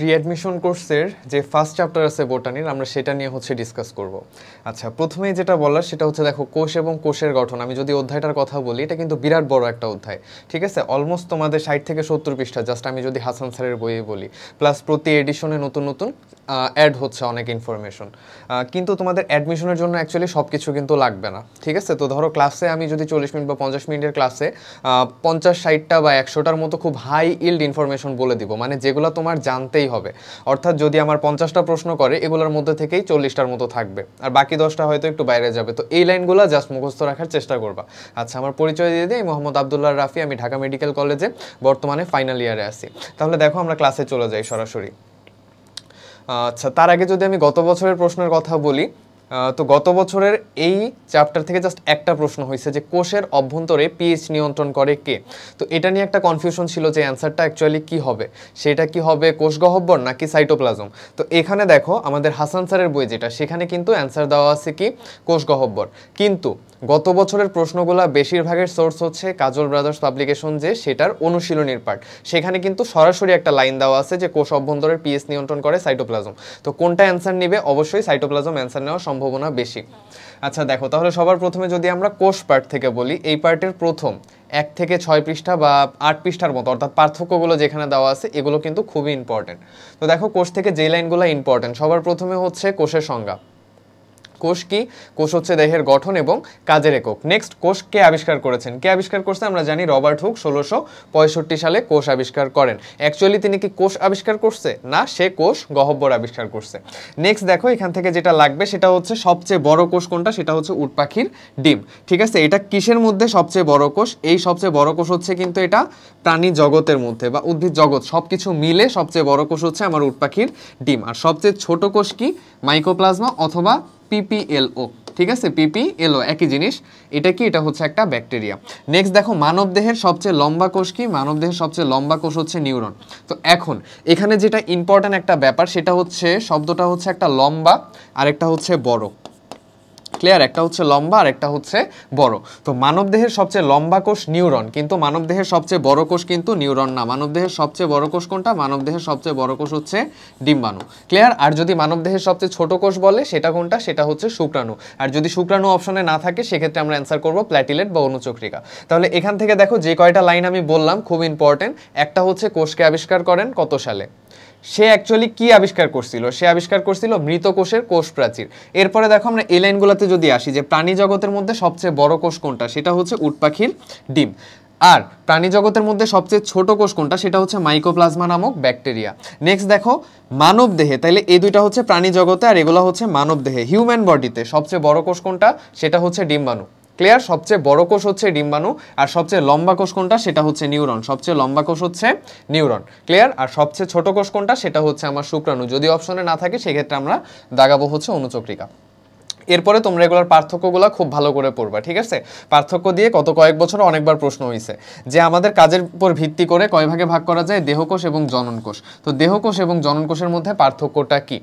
Pre admission কোর্সের যে first chapter আছে বোটানির আমরা সেটা নিয়ে হচ্ছে ডিসকাস করব আচ্ছা প্রথমেই যেটা বলার সেটা হচ্ছে দেখো কোষ এবং কোষের গঠন আমি যদি অধ্যায়টার কথা বলি এটা কিন্তু বিরাট বড় একটা অধ্যায় ঠিক আছে অলমোস্ট তোমাদের ষাট থেকে সত্তর পৃষ্ঠা জাস্ট আমি যদি হাসান স্যারের বইয়ে বলি প্লাস প্রতি এডিশনে নতুন নতুন অ্যাড হচ্ছে অনেক ইনফরমেশন কিন্তু তোমাদের অ্যাডমিশনের জন্য অ্যাকচুয়ালি সব কিছু কিন্তু লাগবে না ঠিক আছে তো ধরো ক্লাসে আমি যদি চল্লিশ মিনিট বা পঞ্চাশ মিনিটের ক্লাসে পঞ্চাশ ষাটটা বা একশোটার মতো খুব হাই ইল্ড ইনফরমেশন বলে দিব মানে যেগুলো তোমার জানতেই হবে অর্থাৎ যদি আমার পঞ্চাশটা প্রশ্ন করে এগুলোর মধ্যে থেকেই চল্লিশটার মতো থাকবে আর বাকি দশটা হয়তো একটু বাইরে যাবে তো এই লাইনগুলো জাস্ট মুখস্থ রাখার চেষ্টা করবা আচ্ছা আমার পরিচয় দিয়ে দিই মোহাম্মদ আবদুল্লাহ রাফি আমি ঢাকা মেডিকেল কলেজে বর্তমানে ফাইনাল ইয়ারে আছি তাহলে দেখো আমরা ক্লাসে চলে যাই সরাসরি আচ্ছা তার আগে যদি আমি গত বছরের প্রশ্নের কথা বলি তো গত বছরের এই চ্যাপ্টার থেকে জাস্ট একটা প্রশ্ন হয়েছে যে কোষের অভ্যন্তরে পিএইচ নিয়ন্ত্রণ করে কে তো এটা নিয়ে একটা কনফিউশন ছিল যে অ্যান্সারটা অ্যাকচুয়ালি কি হবে সেটা কি হবে কোষ গহব্বর নাকি সাইটোপ্লাজম তো এখানে দেখো আমাদের হাসান স্যারের বই যেটা সেখানে কিন্তু অ্যান্সার দেওয়া আছে কি কোষ গহব্বর কিন্তু গত বছরের প্রশ্নগুলো বেশিরভাগের সোর্স হচ্ছে কাজল ব্রাদার্স পাবলিকেশন যে সেটার অনুশীলনীর পার্ট সেখানে কিন্তু সরাসরি একটা লাইন দেওয়া আছে যে কোষ অভ্যন্তরের পিএস নিয়ন্ত্রণ করে সাইটোপ্লাজম তো কোনটা অ্যান্সার নেবে অবশ্যই সাইটোপ্লাজম অ্যান্সার নেওয়া সম্ভব সম্ভাবনা বেশি আচ্ছা দেখো তাহলে সবার প্রথমে যদি আমরা কোষ পার্ট থেকে বলি এই পার্টের প্রথম এক থেকে ছয় পৃষ্ঠা বা আট পৃষ্ঠার মতো অর্থাৎ পার্থক্যগুলো যেখানে দেওয়া আছে এগুলো কিন্তু খুবই ইম্পর্টেন্ট তো দেখো কোষ থেকে যে লাইনগুলো ইম্পর্টেন্ট সবার প্রথমে হচ্ছে কোষের সংজ্ঞা কোষ কি কোষ হচ্ছে দেহের গঠন এবং কাজের একক নেক্সট কোষ কে আবিষ্কার করেছেন কে আবিষ্কার করছে আমরা জানি রবার্ট হুক ষোলোশো পঁয়ষট্টি সালে কোষ আবিষ্কার করেন অ্যাকচুয়ালি তিনি কি কোষ আবিষ্কার করছে না সে কোষ গহব্বর আবিষ্কার করছে নেক্সট দেখো এখান থেকে যেটা লাগবে সেটা হচ্ছে সবচেয়ে বড় কোষ কোনটা সেটা হচ্ছে উট পাখির ডিম ঠিক আছে এটা কিসের মধ্যে সবচেয়ে বড় কোষ এই সবচেয়ে বড় কোষ হচ্ছে কিন্তু এটা প্রাণী জগতের মধ্যে বা উদ্ভিদ জগৎ সব কিছু মিলে সবচেয়ে বড় কোষ হচ্ছে আমার উট পাখির ডিম আর সবচেয়ে ছোট কোষ কি মাইকোপ্লাজমা অথবা পিপিএলও ঠিক আছে পিপিএলও একই জিনিস এটা কি এটা হচ্ছে একটা ব্যাকটেরিয়া নেক্সট দেখো মানবদেহের সবচেয়ে লম্বা কোষ কি মানবদেহের সবচেয়ে লম্বা কোষ হচ্ছে নিউরন তো এখন এখানে যেটা ইম্পর্ট্যান্ট একটা ব্যাপার সেটা হচ্ছে শব্দটা হচ্ছে একটা লম্বা আর একটা হচ্ছে বড় ক্লিয়ার একটা হচ্ছে লম্বা আর একটা হচ্ছে বড় তো মানবদেহের সবচেয়ে লম্বা কোষ নিউরন কিন্তু মানবদেহের সবচেয়ে বড় কোষ কিন্তু নিউরন না মানবদেহের সবচেয়ে বড় কোষ কোনটা মানবদেহের সবচেয়ে বড় কোষ হচ্ছে ডিম্বাণু ক্লিয়ার আর যদি মানবদেহের সবচেয়ে ছোট কোষ বলে সেটা কোনটা সেটা হচ্ছে শুক্রাণু আর যদি শুক্রাণু অপশনে না থাকে সেক্ষেত্রে আমরা অ্যান্সার করবো প্ল্যাটিলেট বা অনুচক্রিকা তাহলে এখান থেকে দেখো যে কয়টা লাইন আমি বললাম খুব ইম্পর্টেন্ট একটা হচ্ছে কোষকে আবিষ্কার করেন কত সালে সে অ্যাকচুয়ালি কি আবিষ্কার করছিল সে আবিষ্কার করছিল মৃত কোষের কোষ প্রাচীর এরপরে দেখো আমরা এ লাইনগুলোতে যদি আসি যে প্রাণী জগতের মধ্যে সবচেয়ে বড় কোষ কোনটা সেটা হচ্ছে উটপাখির ডিম আর প্রাণী জগতের মধ্যে সবচেয়ে ছোট কোষ কোনটা সেটা হচ্ছে মাইকোপ্লাজমা নামক ব্যাকটেরিয়া নেক্সট দেখো মানব দেহে তাহলে এই দুইটা হচ্ছে প্রাণী জগতে আর এগুলো হচ্ছে মানব দেহে হিউম্যান বডিতে সবচেয়ে বড় কোষ কোনটা সেটা হচ্ছে ডিম্বাণু ক্লিয়ার সবচেয়ে বড় কোষ হচ্ছে ডিম্বাণু আর সবচেয়ে লম্বা কোষ কোনটা সেটা হচ্ছে নিউরন সবচেয়ে লম্বা কোষ হচ্ছে নিউরন ক্লিয়ার আর সবচেয়ে ছোট কোষ কোনটা সেটা হচ্ছে আমার শুক্রাণু যদি অপশনে না থাকে সেক্ষেত্রে আমরা দাগাবো হচ্ছে অনুচক্রিকা এরপরে তোমরা এগুলোর পার্থক্যগুলো খুব ভালো করে পড়বা ঠিক আছে পার্থক্য দিয়ে কত কয়েক বছর অনেকবার প্রশ্ন হয়েছে যে আমাদের কাজের উপর ভিত্তি করে কয় ভাগে ভাগ করা যায় দেহকোষ এবং জননকোষ তো দেহকোষ এবং জননকোষের মধ্যে পার্থক্যটা কী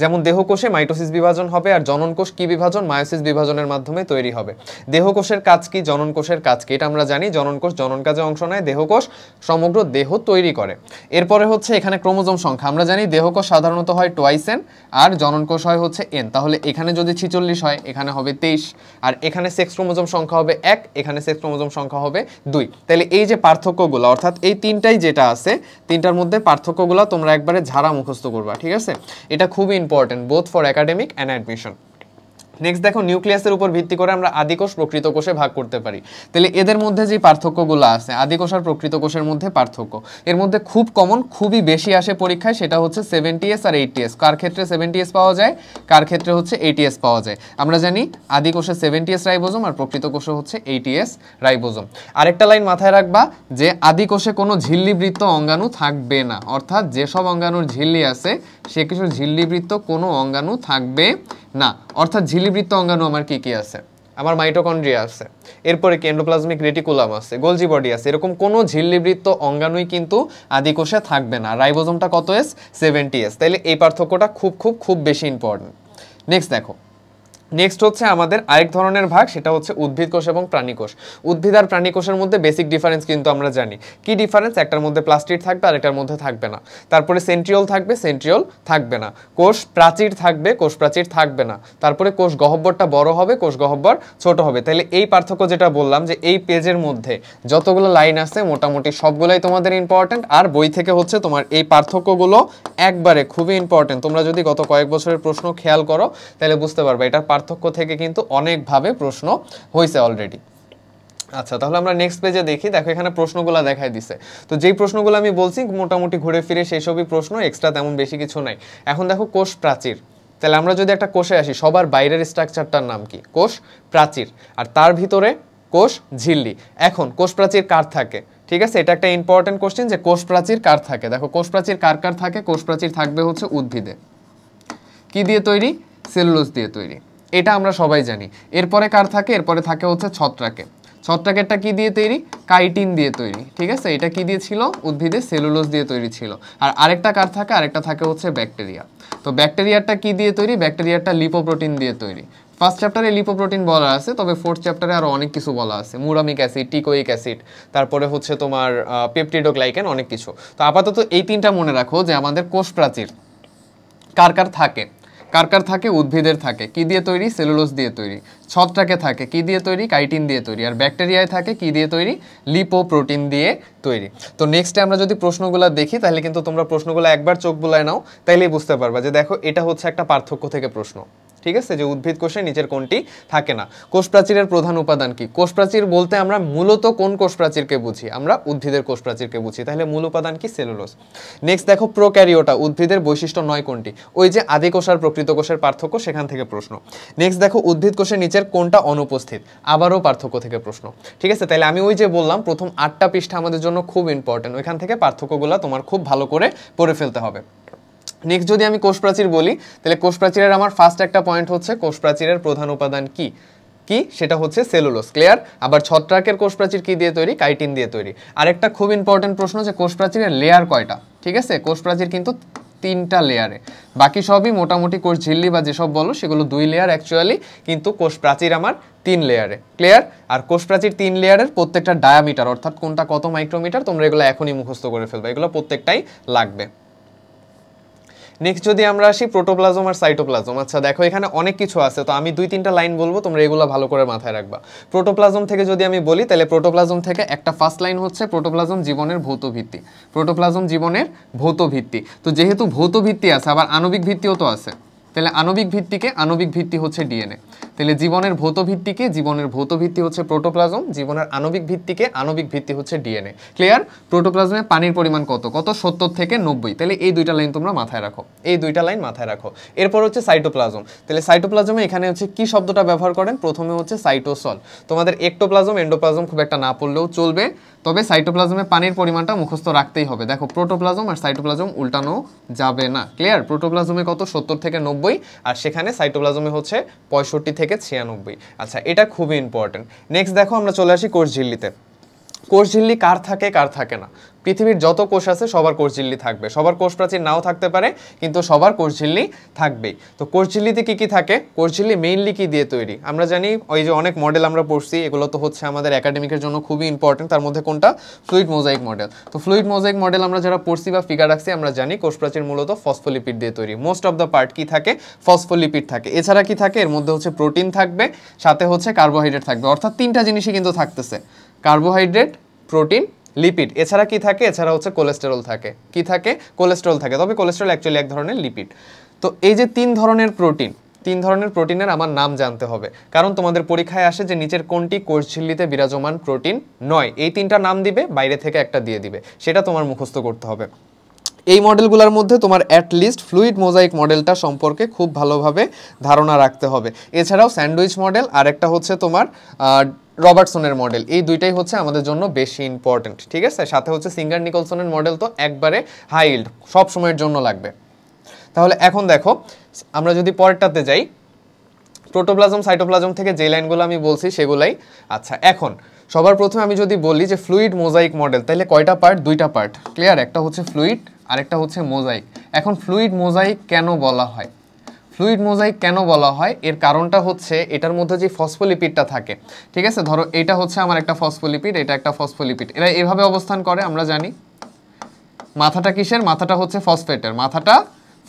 যেমন দেহকোষে মাইটোসিস বিভাজন হবে আর জননকোষ কি বিভাজন মায়োসিস বিভাজনের মাধ্যমে তৈরি হবে দেহকোষের কাজ কি জননকোষের কাজ কি এটা আমরা জানি জননকোষ জনন কাজে অংশ নেয় দেহকোষ সমগ্র দেহ তৈরি করে এরপরে হচ্ছে এখানে ক্রোমোজোম সংখ্যা আমরা জানি দেহকোষ সাধারণত হয় টোয়াইস এন আর জননকোষ হয় হচ্ছে এন তাহলে এখানে যদি ছিচল্লিশ হয় এখানে হবে তেইশ আর এখানে সেক্স ক্রোমোজোম সংখ্যা হবে এক এখানে সেক্স ক্রোমোজোম সংখ্যা হবে দুই তাহলে এই যে পার্থক্যগুলো অর্থাৎ এই তিনটাই যেটা আছে তিনটার মধ্যে পার্থক্যগুলো তোমরা একবারে ঝাড়া মুখস্থ করবা ঠিক আছে এটা খুব খুবই important both for academic and admission next দেখো নিউক্লিয়াসের উপর ভিত্তি করে আমরা আদিকোষ প্রকৃত কোষে ভাগ করতে পারি তাহলে এদের মধ্যে যে পার্থক্যগুলো আছে আদিকোষ আর প্রকৃত কোষের মধ্যে পার্থক্য এর মধ্যে খুব কমন খুবই বেশি আসে পরীক্ষায় সেটা হচ্ছে সেভেন্টি এস আর এইটি এস কার ক্ষেত্রে সেভেন্টি এস পাওয়া যায় কার ক্ষেত্রে হচ্ছে এইটি এস পাওয়া যায় আমরা জানি আদিকোষে সেভেন্টি এস রাইবোজম আর প্রকৃত কোষে হচ্ছে এইটি এস রাইবোজম আরেকটা লাইন মাথায় রাখবা যে আদিকোষে কোনো ঝিল্লিবৃত্ত অঙ্গাণু থাকবে না অর্থাৎ যেসব অঙ্গাণুর ঝিল্লি আছে সে কিছু ঝিল্লিবৃত্ত কোনো অঙ্গাণু থাকবে না অর্থাৎ ঝিলিবৃত্ত অঙ্গাণু আমার কি কি আছে আমার মাইটোকন্ড্রিয়া আছে এরপরে কি এন্ডোপ্লাজমিক রেটিকুলাম আছে গোলজি বডি আছে এরকম কোনো ঝিল্লিবৃত্ত অঙ্গাণুই কিন্তু আদিকোষে থাকবে না রাইবোজমটা কত এস সেভেন্টি এস তাইলে এই পার্থক্যটা খুব খুব খুব বেশি ইম্পর্টেন্ট নেক্সট দেখো নেক্সট হচ্ছে আমাদের আরেক ধরনের ভাগ সেটা হচ্ছে উদ্ভিদ কোষ এবং প্রাণী কোষ উদ্ভিদ আর প্রাণী কোষের মধ্যে বেসিক ডিফারেন্স কিন্তু আমরা জানি কি ডিফারেন্স একটার মধ্যে প্লাস্টিড থাকবে আর একটার মধ্যে থাকবে না তারপরে সেন্ট্রিওল থাকবে সেন্ট্রিওল থাকবে না কোষ প্রাচীর থাকবে কোষ প্রাচীর থাকবে না তারপরে কোষ গহব্বরটা বড় হবে কোষ গহব্বর ছোট হবে তাহলে এই পার্থক্য যেটা বললাম যে এই পেজের মধ্যে যতগুলো লাইন আছে মোটামুটি সবগুলোই তোমাদের ইম্পর্ট্যান্ট আর বই থেকে হচ্ছে তোমার এই পার্থক্যগুলো একবারে খুবই ইম্পর্ট্যান্ট তোমরা যদি গত কয়েক বছরের প্রশ্ন খেয়াল করো তাহলে বুঝতে পারবে এটা পার্থক্য থেকে কিন্তু অনেকভাবে প্রশ্ন হয়েছে অলরেডি আচ্ছা তাহলে আমরা নেক্সট পেজে দেখি দেখো এখানে প্রশ্নগুলো দেখাই দিছে তো যেই প্রশ্নগুলো আমি বলছি মোটামুটি ঘুরে ফিরে সেসবই প্রশ্ন এক্সট্রা তেমন বেশি কিছু নাই এখন দেখো কোষ প্রাচীর তাহলে আমরা যদি একটা কোষে আসি সবার বাইরের স্ট্রাকচারটার নাম কি কোষ প্রাচীর আর তার ভিতরে কোষ ঝিল্লি এখন কোষ প্রাচীর কার থাকে ঠিক আছে এটা একটা ইম্পর্টেন্ট কোশ্চেন যে কোষ প্রাচীর কার থাকে দেখো কোষ প্রাচীর কার কার থাকে কোষ প্রাচীর থাকবে হচ্ছে উদ্ভিদে কি দিয়ে তৈরি সেলুলোস দিয়ে তৈরি এটা আমরা সবাই জানি এরপরে কার থাকে এরপরে থাকে হচ্ছে ছত্রাকে ছত্রাকেরটা কি দিয়ে তৈরি কাইটিন দিয়ে তৈরি ঠিক আছে এটা কি দিয়েছিল উদ্ভিদে সেলুলোজ দিয়ে তৈরি ছিল আর আরেকটা কার থাকে আরেকটা থাকে হচ্ছে ব্যাকটেরিয়া তো ব্যাকটেরিয়াটা কি দিয়ে তৈরি ব্যাকটেরিয়াটা লিপোপ্রোটিন দিয়ে তৈরি ফার্স্ট চ্যাপ্টারে লিপোপ্রোটিন বলা আছে তবে ফোর্থ চ্যাপ্টারে আরও অনেক কিছু বলা আছে মুরামিক অ্যাসিড টিকোয়িক অ্যাসিড তারপরে হচ্ছে তোমার পেপটিডোগ্লাইকেন অনেক কিছু তো আপাতত এই তিনটা মনে রাখো যে আমাদের কোষ প্রাচীর কার কার থাকে কার কার থাকে উদ্ভিদের থাকে কি দিয়ে তৈরি সেলুলোস দিয়ে তৈরি ছত্রাকে থাকে কি দিয়ে তৈরি কাইটিন দিয়ে তৈরি আর ব্যাকটেরিয়ায় থাকে কি দিয়ে তৈরি লিপো প্রোটিন দিয়ে তৈরি তো নেক্সটে আমরা যদি প্রশ্নগুলো দেখি তাহলে কিন্তু তোমরা প্রশ্নগুলো একবার চোখ বুলায় নাও তাইলেই বুঝতে পারবা যে দেখো এটা হচ্ছে একটা পার্থক্য থেকে প্রশ্ন ঠিক আছে যে উদ্ভিদ কোষে নিচের কোনটি থাকে না কোষ প্রাচীরের প্রধান উপাদান কি কোষ প্রাচীর বলতে আমরা মূলত কোন কোষ প্রাচীরকে বুঝি আমরা উদ্ভিদের কোষ প্রাচীরকে বুঝি তাহলে মূল উপাদান কি সেলুলোস নেক্সট দেখো প্রোক্যারিওটা উদ্ভিদের বৈশিষ্ট্য নয় কোনটি ওই যে আদি কোষ আর প্রকৃত কোষের পার্থক্য সেখান থেকে প্রশ্ন নেক্সট দেখো উদ্ভিদ কোষের নিচের কোনটা অনুপস্থিত আবারও পার্থক্য থেকে প্রশ্ন ঠিক আছে তাহলে আমি ওই যে বললাম প্রথম আটটা পৃষ্ঠা আমাদের জন্য খুব ইম্পর্টেন্ট ওইখান থেকে পার্থক্যগুলো তোমার খুব ভালো করে পড়ে ফেলতে হবে নেক্সট যদি আমি কোষ প্রাচীর বলি তাহলে কোষ প্রাচীরের আমার ফার্স্ট একটা পয়েন্ট হচ্ছে কোষ প্রাচীরের প্রধান উপাদান কি কি সেটা হচ্ছে সেলুলোস ক্লিয়ার আবার ছত্রাকের কোষ প্রাচীর কী দিয়ে তৈরি কাইটিন দিয়ে তৈরি আরেকটা খুব ইম্পর্টেন্ট প্রশ্ন যে কোষ প্রাচীরের লেয়ার কয়টা ঠিক আছে কোষ প্রাচীর কিন্তু তিনটা লেয়ারে বাকি সবই মোটামুটি কোষ ঝিল্লি বা যেসব বলো সেগুলো দুই লেয়ার অ্যাকচুয়ালি কিন্তু কোষ প্রাচীর আমার তিন লেয়ারে ক্লিয়ার আর কোষ প্রাচীর তিন লেয়ারের প্রত্যেকটা ডায়ামিটার অর্থাৎ কোনটা কত মাইক্রোমিটার তোমরা এগুলো এখনই মুখস্থ করে ফেলবে এগুলো প্রত্যেকটাই লাগবে নেক্সট যদি আমরা আসি প্রোটোপ্লাজম আর সাইটোপ্লাজম আচ্ছা দেখো এখানে অনেক কিছু আছে তো আমি দুই তিনটা লাইন বলবো তোমরা এগুলো ভালো করে মাথায় রাখবা প্রোটোপ্লাজম থেকে যদি আমি বলি তাহলে প্রোটোপ্লাজম থেকে একটা ফার্স্ট লাইন হচ্ছে প্রোটোপ্লাজম জীবনের ভৌত ভিত্তি প্রোটোপ্লাজম জীবনের ভৌত ভিত্তি তো যেহেতু ভৌত ভিত্তি আছে আবার আণবিক ভিত্তিও তো আছে তাহলে আণবিক ভিত্তিকে আণবিক ভিত্তি হচ্ছে ডিএনএ তাহলে জীবনের ভৌত ভিত্তিকে জীবনের ভৌত ভিত্তি হচ্ছে প্রোটোপ্লাজম জীবনের আণবিক ভিত্তিকে আণবিক ভিত্তি হচ্ছে ডিএনএ ক্লিয়ার প্রোটোপ্লাজমে পানির পরিমাণ কত কত সত্তর থেকে নব্বই তাহলে এই দুইটা লাইন তোমরা মাথায় রাখো এই দুইটা লাইন মাথায় রাখো এরপর হচ্ছে সাইটোপ্লাজম তাহলে সাইটোপ্লাজমে এখানে হচ্ছে কি শব্দটা ব্যবহার করেন প্রথমে হচ্ছে সাইটোসল তোমাদের একটোপ্লাজম এন্ডোপ্লাজম খুব একটা না পড়লেও চলবে তবে সাইটোপ্লাজমে পানির পরিমাণটা মুখস্থ রাখতেই হবে দেখো প্রোটোপ্লাজম আর সাইটোপ্লাজম উল্টানো যাবে না ক্লিয়ার প্রোটোপ্লাজমে কত সত্তর থেকে নব্বই নব্বই আর সেখানে সাইটোপ্লাজমে হচ্ছে পঁয়ষট্টি থেকে ছিয়ানব্বই আচ্ছা এটা খুবই ইম্পর্টেন্ট নেক্সট দেখো আমরা চলে আসি কোর্স ঝিল্লিতে কোষ ঝিল্লি কার থাকে কার থাকে না পৃথিবীর যত কোষ আছে সবার কোষ ঝিল্লি থাকবে সবার কোষ প্রাচীর নাও থাকতে পারে কিন্তু সবার কোষ ঝিল্লি থাকবেই তো কোষ ঝিল্লিতে কী কী থাকে কোষ ঝিল্লি মেইনলি কী দিয়ে তৈরি আমরা জানি ওই যে অনেক মডেল আমরা পড়ছি এগুলো তো হচ্ছে আমাদের একাডেমিকের জন্য খুবই ইম্পর্টেন্ট তার মধ্যে কোনটা ফ্লুইড মোজাইক মডেল তো ফ্লুইড মোজাইক মডেল আমরা যারা পড়ছি বা ফিগার রাখছি আমরা জানি কোষ প্রাচীর মূলত ফসফোলিপিড দিয়ে তৈরি মোস্ট অফ দ্য পার্ট কি থাকে ফসফোলিপিড থাকে এছাড়া কি থাকে এর মধ্যে হচ্ছে প্রোটিন থাকবে সাথে হচ্ছে কার্বোহাইড্রেট থাকবে অর্থাৎ তিনটা জিনিসই কিন্তু থাকতেছে কার্বোহাইড্রেট প্রোটিন লিপিড এছাড়া কি থাকে এছাড়া হচ্ছে কোলেস্টেরল থাকে কি থাকে কোলেস্টেরল থাকে তবে কোলেস্টেরল অ্যাকচুয়ালি এক ধরনের লিপিড তো এই যে তিন ধরনের প্রোটিন তিন ধরনের প্রোটিনের আমার নাম জানতে হবে কারণ তোমাদের পরীক্ষায় আসে যে নিচের কোনটি কোষঝিল্লিতে বিরাজমান প্রোটিন নয় এই তিনটা নাম দিবে বাইরে থেকে একটা দিয়ে দিবে সেটা তোমার মুখস্থ করতে হবে এই মডেলগুলোর মধ্যে তোমার অ্যাটলিস্ট ফ্লুইড মোজাইক মডেলটা সম্পর্কে খুব ভালোভাবে ধারণা রাখতে হবে এছাড়াও স্যান্ডউইচ মডেল আর একটা হচ্ছে তোমার রবার্টসনের মডেল এই দুইটাই হচ্ছে আমাদের জন্য বেশি ইম্পর্টেন্ট ঠিক আছে সাথে হচ্ছে সিঙ্গার নিকলসনের মডেল তো একবারে হাই ইল্ড সব সময়ের জন্য লাগবে তাহলে এখন দেখো আমরা যদি পরেরটাতে যাই প্রোটোপ্লাজম সাইটোপ্লাজম থেকে যে লাইনগুলো আমি বলছি সেগুলাই আচ্ছা এখন সবার প্রথমে আমি যদি বলি যে ফ্লুইড মোজাইক মডেল তাহলে কয়টা পার্ট দুইটা পার্ট ক্লিয়ার একটা হচ্ছে ফ্লুইড আরেকটা হচ্ছে মোজাইক এখন ফ্লুইড মোজাইক কেন বলা হয় ফ্লুইড মোজাইক কেন বলা হয় এর কারণটা হচ্ছে এটার মধ্যে যে ফসফোলিপিডটা থাকে ঠিক আছে ধরো এটা হচ্ছে আমার একটা ফসফোলিপিড এটা একটা ফসফোলিপিড এরা এভাবে অবস্থান করে আমরা জানি মাথাটা কিসের মাথাটা হচ্ছে ফসফেটের মাথাটা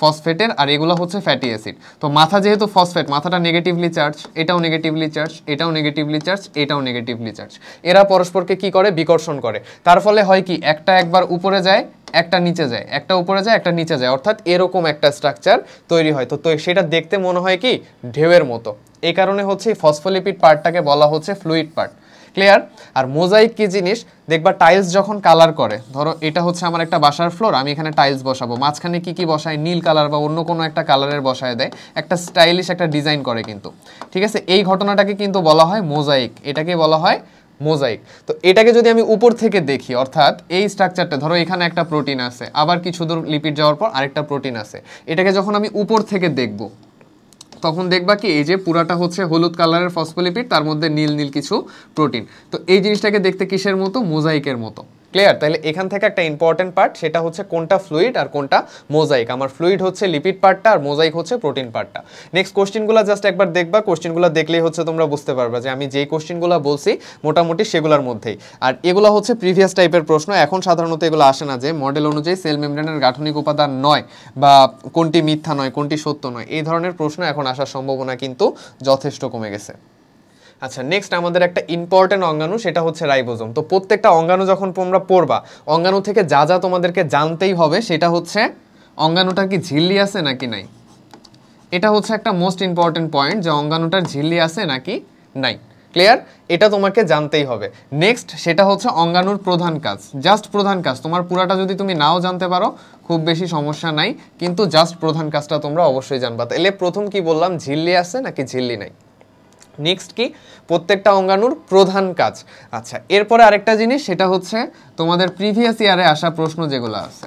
ফসফেটের আর এগুলো হচ্ছে ফ্যাটি অ্যাসিড তো মাথা যেহেতু ফসফেট মাথাটা নেগেটিভলি চার্জ এটাও নেগেটিভলি চার্জ এটাও নেগেটিভলি চার্জ এটাও নেগেটিভলি চার্জ এরা পরস্পরকে কি করে বিকর্ষণ করে তার ফলে হয় কি একটা একবার উপরে যায় একটা নিচে যায় একটা উপরে যায় একটা নিচে যায় অর্থাৎ এরকম একটা স্ট্রাকচার তৈরি হয় তো সেটা দেখতে মনে হয় কি ঢেউয়ের মতো এই কারণে হচ্ছে এই ফসফোলিপিড পার্টটাকে বলা হচ্ছে ফ্লুইড পার্ট ক্লিয়ার আর মোজাইক কি জিনিস দেখবা টাইলস যখন কালার করে ধরো এটা হচ্ছে আমার একটা বাসার ফ্লোর আমি এখানে টাইলস বসাবো মাঝখানে কি কি বসায় নীল কালার বা অন্য কোনো একটা কালারের বসায় দেয় একটা স্টাইলিশ একটা ডিজাইন করে কিন্তু ঠিক আছে এই ঘটনাটাকে কিন্তু বলা হয় মোজাইক এটাকে বলা হয় মোজাইক তো এটাকে যদি আমি উপর থেকে দেখি অর্থাৎ এই স্ট্রাকচারটা ধরো এখানে একটা প্রোটিন আছে আবার কিছু দূর লিপিড যাওয়ার পর আরেকটা প্রোটিন আছে এটাকে যখন আমি উপর থেকে দেখব তখন দেখবা কি এই যে পুরাটা হচ্ছে হলুদ কালারের ফসফোলিপিড তার মধ্যে নীল নীল কিছু প্রোটিন তো এই জিনিসটাকে দেখতে কিসের মতো মোজাইকের মতো ক্লিয়ার তাহলে এখান থেকে একটা ইম্পর্টেন্ট পার্ট সেটা হচ্ছে কোনটা ফ্লুইড আর কোনটা মোজাইক আমার ফ্লুইড হচ্ছে লিপিড পার্টটা আর মোজাইক হচ্ছে প্রোটিন পার্টটা নেক্সট কোশ্চেনগুলো জাস্ট একবার দেখবা কোশ্চেনগুলো দেখলেই হচ্ছে তোমরা বুঝতে পারবা যে আমি যেই কোশ্চেনগুলো বলছি মোটামুটি সেগুলোর মধ্যেই আর এগুলো হচ্ছে প্রিভিয়াস টাইপের প্রশ্ন এখন সাধারণত এগুলো আসে না যে মডেল অনুযায়ী সেল মেমব্রেনের গাঠনিক উপাদান নয় বা কোনটি মিথ্যা নয় কোনটি সত্য নয় এই ধরনের প্রশ্ন এখন আসার সম্ভাবনা কিন্তু যথেষ্ট কমে গেছে আচ্ছা নেক্সট আমাদের একটা ইম্পর্টেন্ট অঙ্গাণু সেটা হচ্ছে রাইবোজম তো প্রত্যেকটা অঙ্গাণু যখন তোমরা পড়বা অঙ্গাণু থেকে যা যা তোমাদেরকে জানতেই হবে সেটা হচ্ছে অঙ্গাণুটা কি ঝিল্লি আছে নাকি নাই এটা হচ্ছে একটা মোস্ট ইম্পর্টেন্ট পয়েন্ট যে অঙ্গাণুটার ঝিল্লি আছে নাকি নাই ক্লিয়ার এটা তোমাকে জানতেই হবে নেক্সট সেটা হচ্ছে অঙ্গাণুর প্রধান কাজ জাস্ট প্রধান কাজ তোমার পুরাটা যদি তুমি নাও জানতে পারো খুব বেশি সমস্যা নাই কিন্তু জাস্ট প্রধান কাজটা তোমরা অবশ্যই জানবা তাহলে প্রথম কি বললাম ঝিল্লি আছে নাকি ঝিল্লি নাই নেক্সট কি প্রত্যেকটা অঙ্গাণুর প্রধান কাজ আচ্ছা এরপরে আরেকটা জিনিস সেটা হচ্ছে তোমাদের প্রিভিয়াস ইয়ারে আসা প্রশ্ন যেগুলো আছে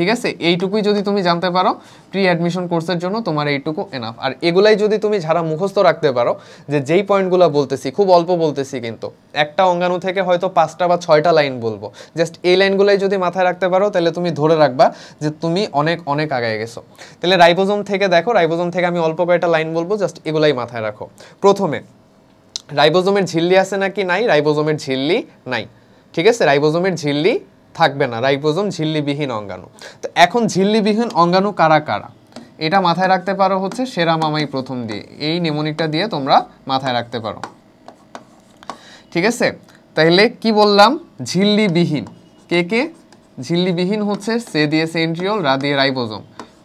ঠিক আছে এইটুকুই যদি তুমি জানতে পারো প্রি অ্যাডমিশন কোর্সের জন্য তোমার এইটুকু এনাফ আর এগুলাই যদি তুমি যারা মুখস্থ রাখতে পারো যে যেই পয়েন্টগুলো বলতেছি খুব অল্প বলতেছি কিন্তু একটা অঙ্গাণু থেকে হয়তো পাঁচটা বা ছয়টা লাইন বলবো জাস্ট এই লাইনগুলাই যদি মাথায় রাখতে পারো তাহলে তুমি ধরে রাখবা যে তুমি অনেক অনেক আগায় গেছো তাহলে রাইবোজোম থেকে দেখো রাইবোজোম থেকে আমি অল্প কয়েকটা লাইন বলবো জাস্ট এগুলাই মাথায় রাখো প্রথমে রাইবোজমের ঝিল্লি আছে নাকি নাই রাইবোজোমের ঝিল্লি নাই ঠিক আছে রাইবোজোমের ঝিল্লি থাকবে না রাইবোজোম ঝিল্লিবিহীন অঙ্গাণু তো এখন ঝিল্লিবিহীন অঙ্গাণু কারা কারা এটা মাথায় রাখতে পারো হচ্ছে সেরা মামাই প্রথম দিয়ে এই নেমোনিকটা দিয়ে তোমরা মাথায় রাখতে পারো ঠিক আছে তাইলে কি বললাম ঝিল্লিবিহীন কে কে ঝিল্লিবিহীন হচ্ছে সে দিয়ে সেন্ট্রিওল রা দিয়ে রাইবোজোম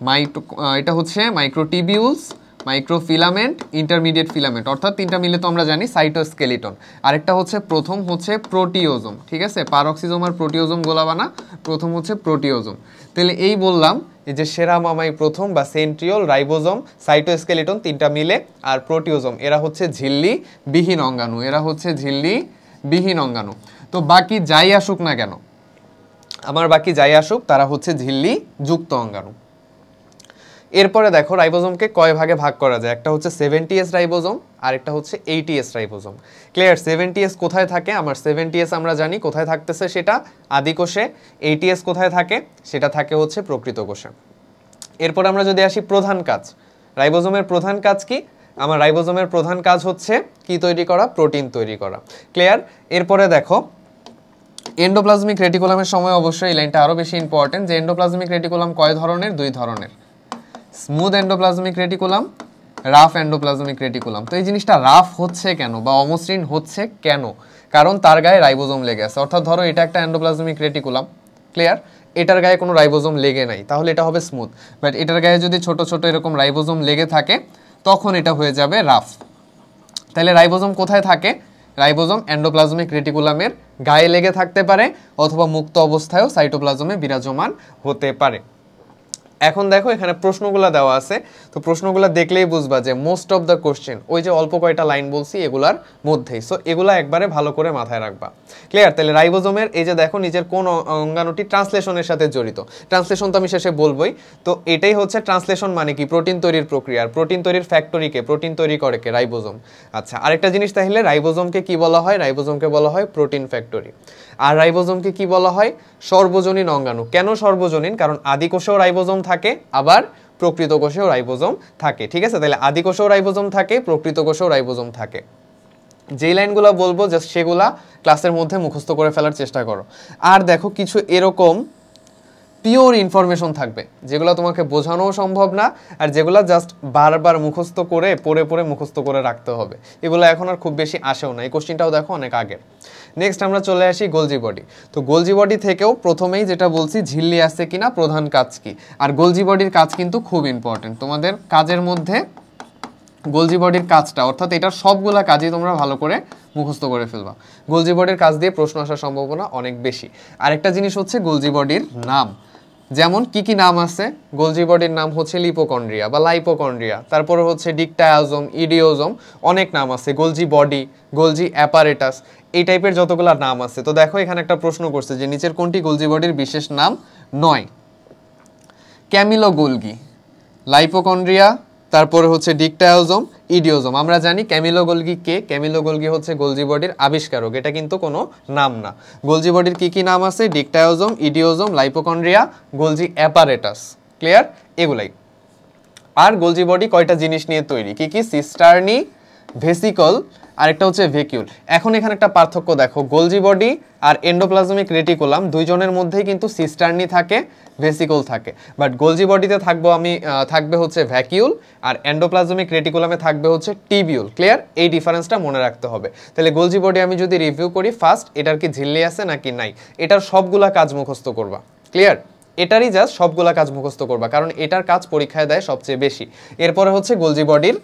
মাইক্রো এটা হচ্ছে মাইক্রোটিবিউলস মাইক্রোফিলামেন্ট ইন্টারমিডিয়েট ফিলামেন্ট অর্থাৎ তিনটা মিলে তো আমরা জানি সাইটোস্কেলিটন আরেকটা হচ্ছে প্রথম হচ্ছে প্রোটিওজম ঠিক আছে পারক্সিজম আর প্রোটিওজম গোলাবানা প্রথম হচ্ছে প্রোটিওজম তাহলে এই বললাম এই যে সেরামামাই প্রথম বা সেন্ট্রিওল রাইবোজম সাইটোস্কেলিটন তিনটা মিলে আর প্রোটিওজম এরা হচ্ছে ঝিল্লি বিহীন অঙ্গাণু এরা হচ্ছে ঝিল্লি বিহীন অঙ্গাণু তো বাকি যাই আসুক না কেন আমার বাকি যাই আসুক তারা হচ্ছে ঝিল্লি যুক্ত অঙ্গাণু এরপরে দেখো রাইবোজোমকে কয় ভাগে ভাগ করা যায় একটা হচ্ছে সেভেন্টি এস আর আরেকটা হচ্ছে eighty S ribosome clear seventy S কোথায় থাকে আমার সেভেন্টি এস আমরা জানি কোথায় থাকতেছে সেটা আদি কোষে এইটি এস কোথায় থাকে সেটা থাকে হচ্ছে প্রকৃত কোষে এরপর আমরা যদি আসি প্রধান কাজ রাইবোজোমের প্রধান কাজ কি আমার রাইবোজোমের প্রধান কাজ হচ্ছে কি তৈরি করা প্রোটিন তৈরি করা ক্লিয়ার এরপরে দেখো এন্ডোপ্লাজমিক রেটিকুলামের সময় অবশ্যই এই লাইনটা আরও বেশি ইম্পর্টেন্ট যে এন্ডোপ্লাজমিক রেটিকুলাম কয় ধরনের দুই ধরনের smooth endoplasmic reticulum rough endoplasmic reticulum তো এই জিনিসটা রাফ হচ্ছে কেন বা অমসৃণ হচ্ছে কেন কারণ তার গায়ে রাইবোজম লেগে আছে অর্থাৎ ধরো এটা একটা অ্যান্ডোপ্লাজমিক রেটিকুলাম ক্লিয়ার এটার গায়ে কোনো রাইবোজম লেগে নাই তাহলে এটা হবে স্মুথ বাট এটার গায়ে যদি ছোট ছোট এরকম রাইবোজোম লেগে থাকে তখন এটা হয়ে যাবে রাফ তাহলে রাইবোজম কোথায় থাকে রাইবোজোম অ্যান্ডোপ্লাজমিক রেটিকুলামের গায়ে লেগে থাকতে পারে অথবা মুক্ত অবস্থায়ও সাইটোপ্লাজমে বিরাজমান হতে পারে এখন দেখো এখানে প্রশ্নগুলো দেওয়া আছে তো প্রশ্নগুলো দেখলেই বুঝবা যে মোস্ট অফ দ্য কোশ্চেন ওই যে অল্প কয়টা লাইন বলছি এগুলার মধ্যেই সো এগুলো একবারে ভালো করে মাথায় রাখবা ক্লিয়ার তাহলে রাইবোজোমের এই যে দেখো নিজের কোন অঙ্গাণুটি ট্রান্সলেশনের সাথে জড়িত ট্রান্সলেশন তো আমি শেষে বলবোই তো এটাই হচ্ছে ট্রান্সলেশন মানে কি প্রোটিন তৈরির প্রক্রিয়া আর প্রোটিন তৈরির ফ্যাক্টরিকে প্রোটিন তৈরি করে কে রাইবোজোম আচ্ছা আরেকটা জিনিস তাহলে রাইবোজোমকে কি বলা হয় রাইবোজোমকে বলা হয় প্রোটিন ফ্যাক্টরি আর রাইবোজোমকে কি বলা হয় সর্বজনীন অঙ্গাণু কেন সর্বজনীন কারণ আদি কোষেও রাইবোজোম থাকে আবার প্রকৃত কোষেও রাইবোজোম থাকে ঠিক আছে তাহলে আদি কোষেও রাইবোজোম থাকে প্রকৃত কোষেও রাইবোজোম থাকে যেই লাইনগুলো বলবো জাস্ট সেগুলা ক্লাসের মধ্যে মুখস্থ করে ফেলার চেষ্টা করো আর দেখো কিছু এরকম পিওর ইনফরমেশন থাকবে যেগুলো তোমাকে বোঝানোও সম্ভব না আর যেগুলো জাস্ট বারবার মুখস্থ করে পড়ে পড়ে মুখস্থ করে রাখতে হবে এগুলো এখন আর খুব বেশি আসেও না এই কোশ্চিনটাও দেখো অনেক আগের নেক্সট আমরা চলে আসি গোলজি বডি তো গোলজি বডি থেকেও প্রথমেই যেটা বলছি ঝিল্লি আসছে কিনা প্রধান কাজ কি আর গোলজি বডির কাজ কিন্তু খুব ইম্পর্টেন্ট তোমাদের কাজের মধ্যে গোলজি বডির কাজটা অর্থাৎ এটা সবগুলা কাজই তোমরা ভালো করে মুখস্থ করে ফেলবা গোলজি বডির কাজ দিয়ে প্রশ্ন আসার সম্ভাবনা অনেক বেশি আরেকটা জিনিস হচ্ছে গোলজি বডির নাম যেমন কি কি নাম আছে গোলজি বডির নাম হচ্ছে লিপোকন্ড্রিয়া বা লাইপোকন্ড্রিয়া তারপরে হচ্ছে ডিকটায়াজম ইডিওজম অনেক নাম আছে গোলজি বডি গোলজি অ্যাপারেটাস এই টাইপের যতগুলো নাম আছে তো দেখো এখানে একটা প্রশ্ন করছে যে নিচের কোনটি গোলজি বডির বিশেষ নাম নয় ক্যামিলো গোলগি লাইপোকন্ড্রিয়া তারপরে হচ্ছে ডিকটায়োজম ইডিওজম আমরা জানি ক্যামিলো গোলগি কে ক্যামিলো গোলগি হচ্ছে গোলজি বডির আবিষ্কারক এটা কিন্তু কোনো নাম না গোলজি বডির কী কী নাম আছে dictyosome idiosome lipochondria Golgi apparatus clear এগুলাই আর গোলজি বডি কয়টা জিনিস নিয়ে তৈরি কী কী সিস্টার্নি ভেসিকল আর একটা হচ্ছে ভেকিউল এখন এখানে একটা পার্থক্য দেখো গোলজি বডি আর এন্ডোপ্লাজমিক রেটিকুলাম দুইজনের মধ্যেই কিন্তু সিস্টার্নি থাকে ভেসিকল থাকে বাট গোলজি বডিতে থাকবো আমি থাকবে হচ্ছে ভ্যাকিউল আর অ্যান্ডোপ্লাজমিক রেটিকুলামে থাকবে হচ্ছে টিবিউল ক্লিয়ার এই ডিফারেন্সটা মনে রাখতে হবে তাহলে গোলজি বডি আমি যদি রিভিউ করি ফার্স্ট এটার কি ঝিল্লি আছে নাকি নাই এটার সবগুলা কাজ মুখস্থ করবা ক্লিয়ার এটারই জাস্ট সবগুলা কাজ মুখস্থ করবা কারণ এটার কাজ পরীক্ষায় দেয় সবচেয়ে বেশি এরপরে হচ্ছে গোলজি বডির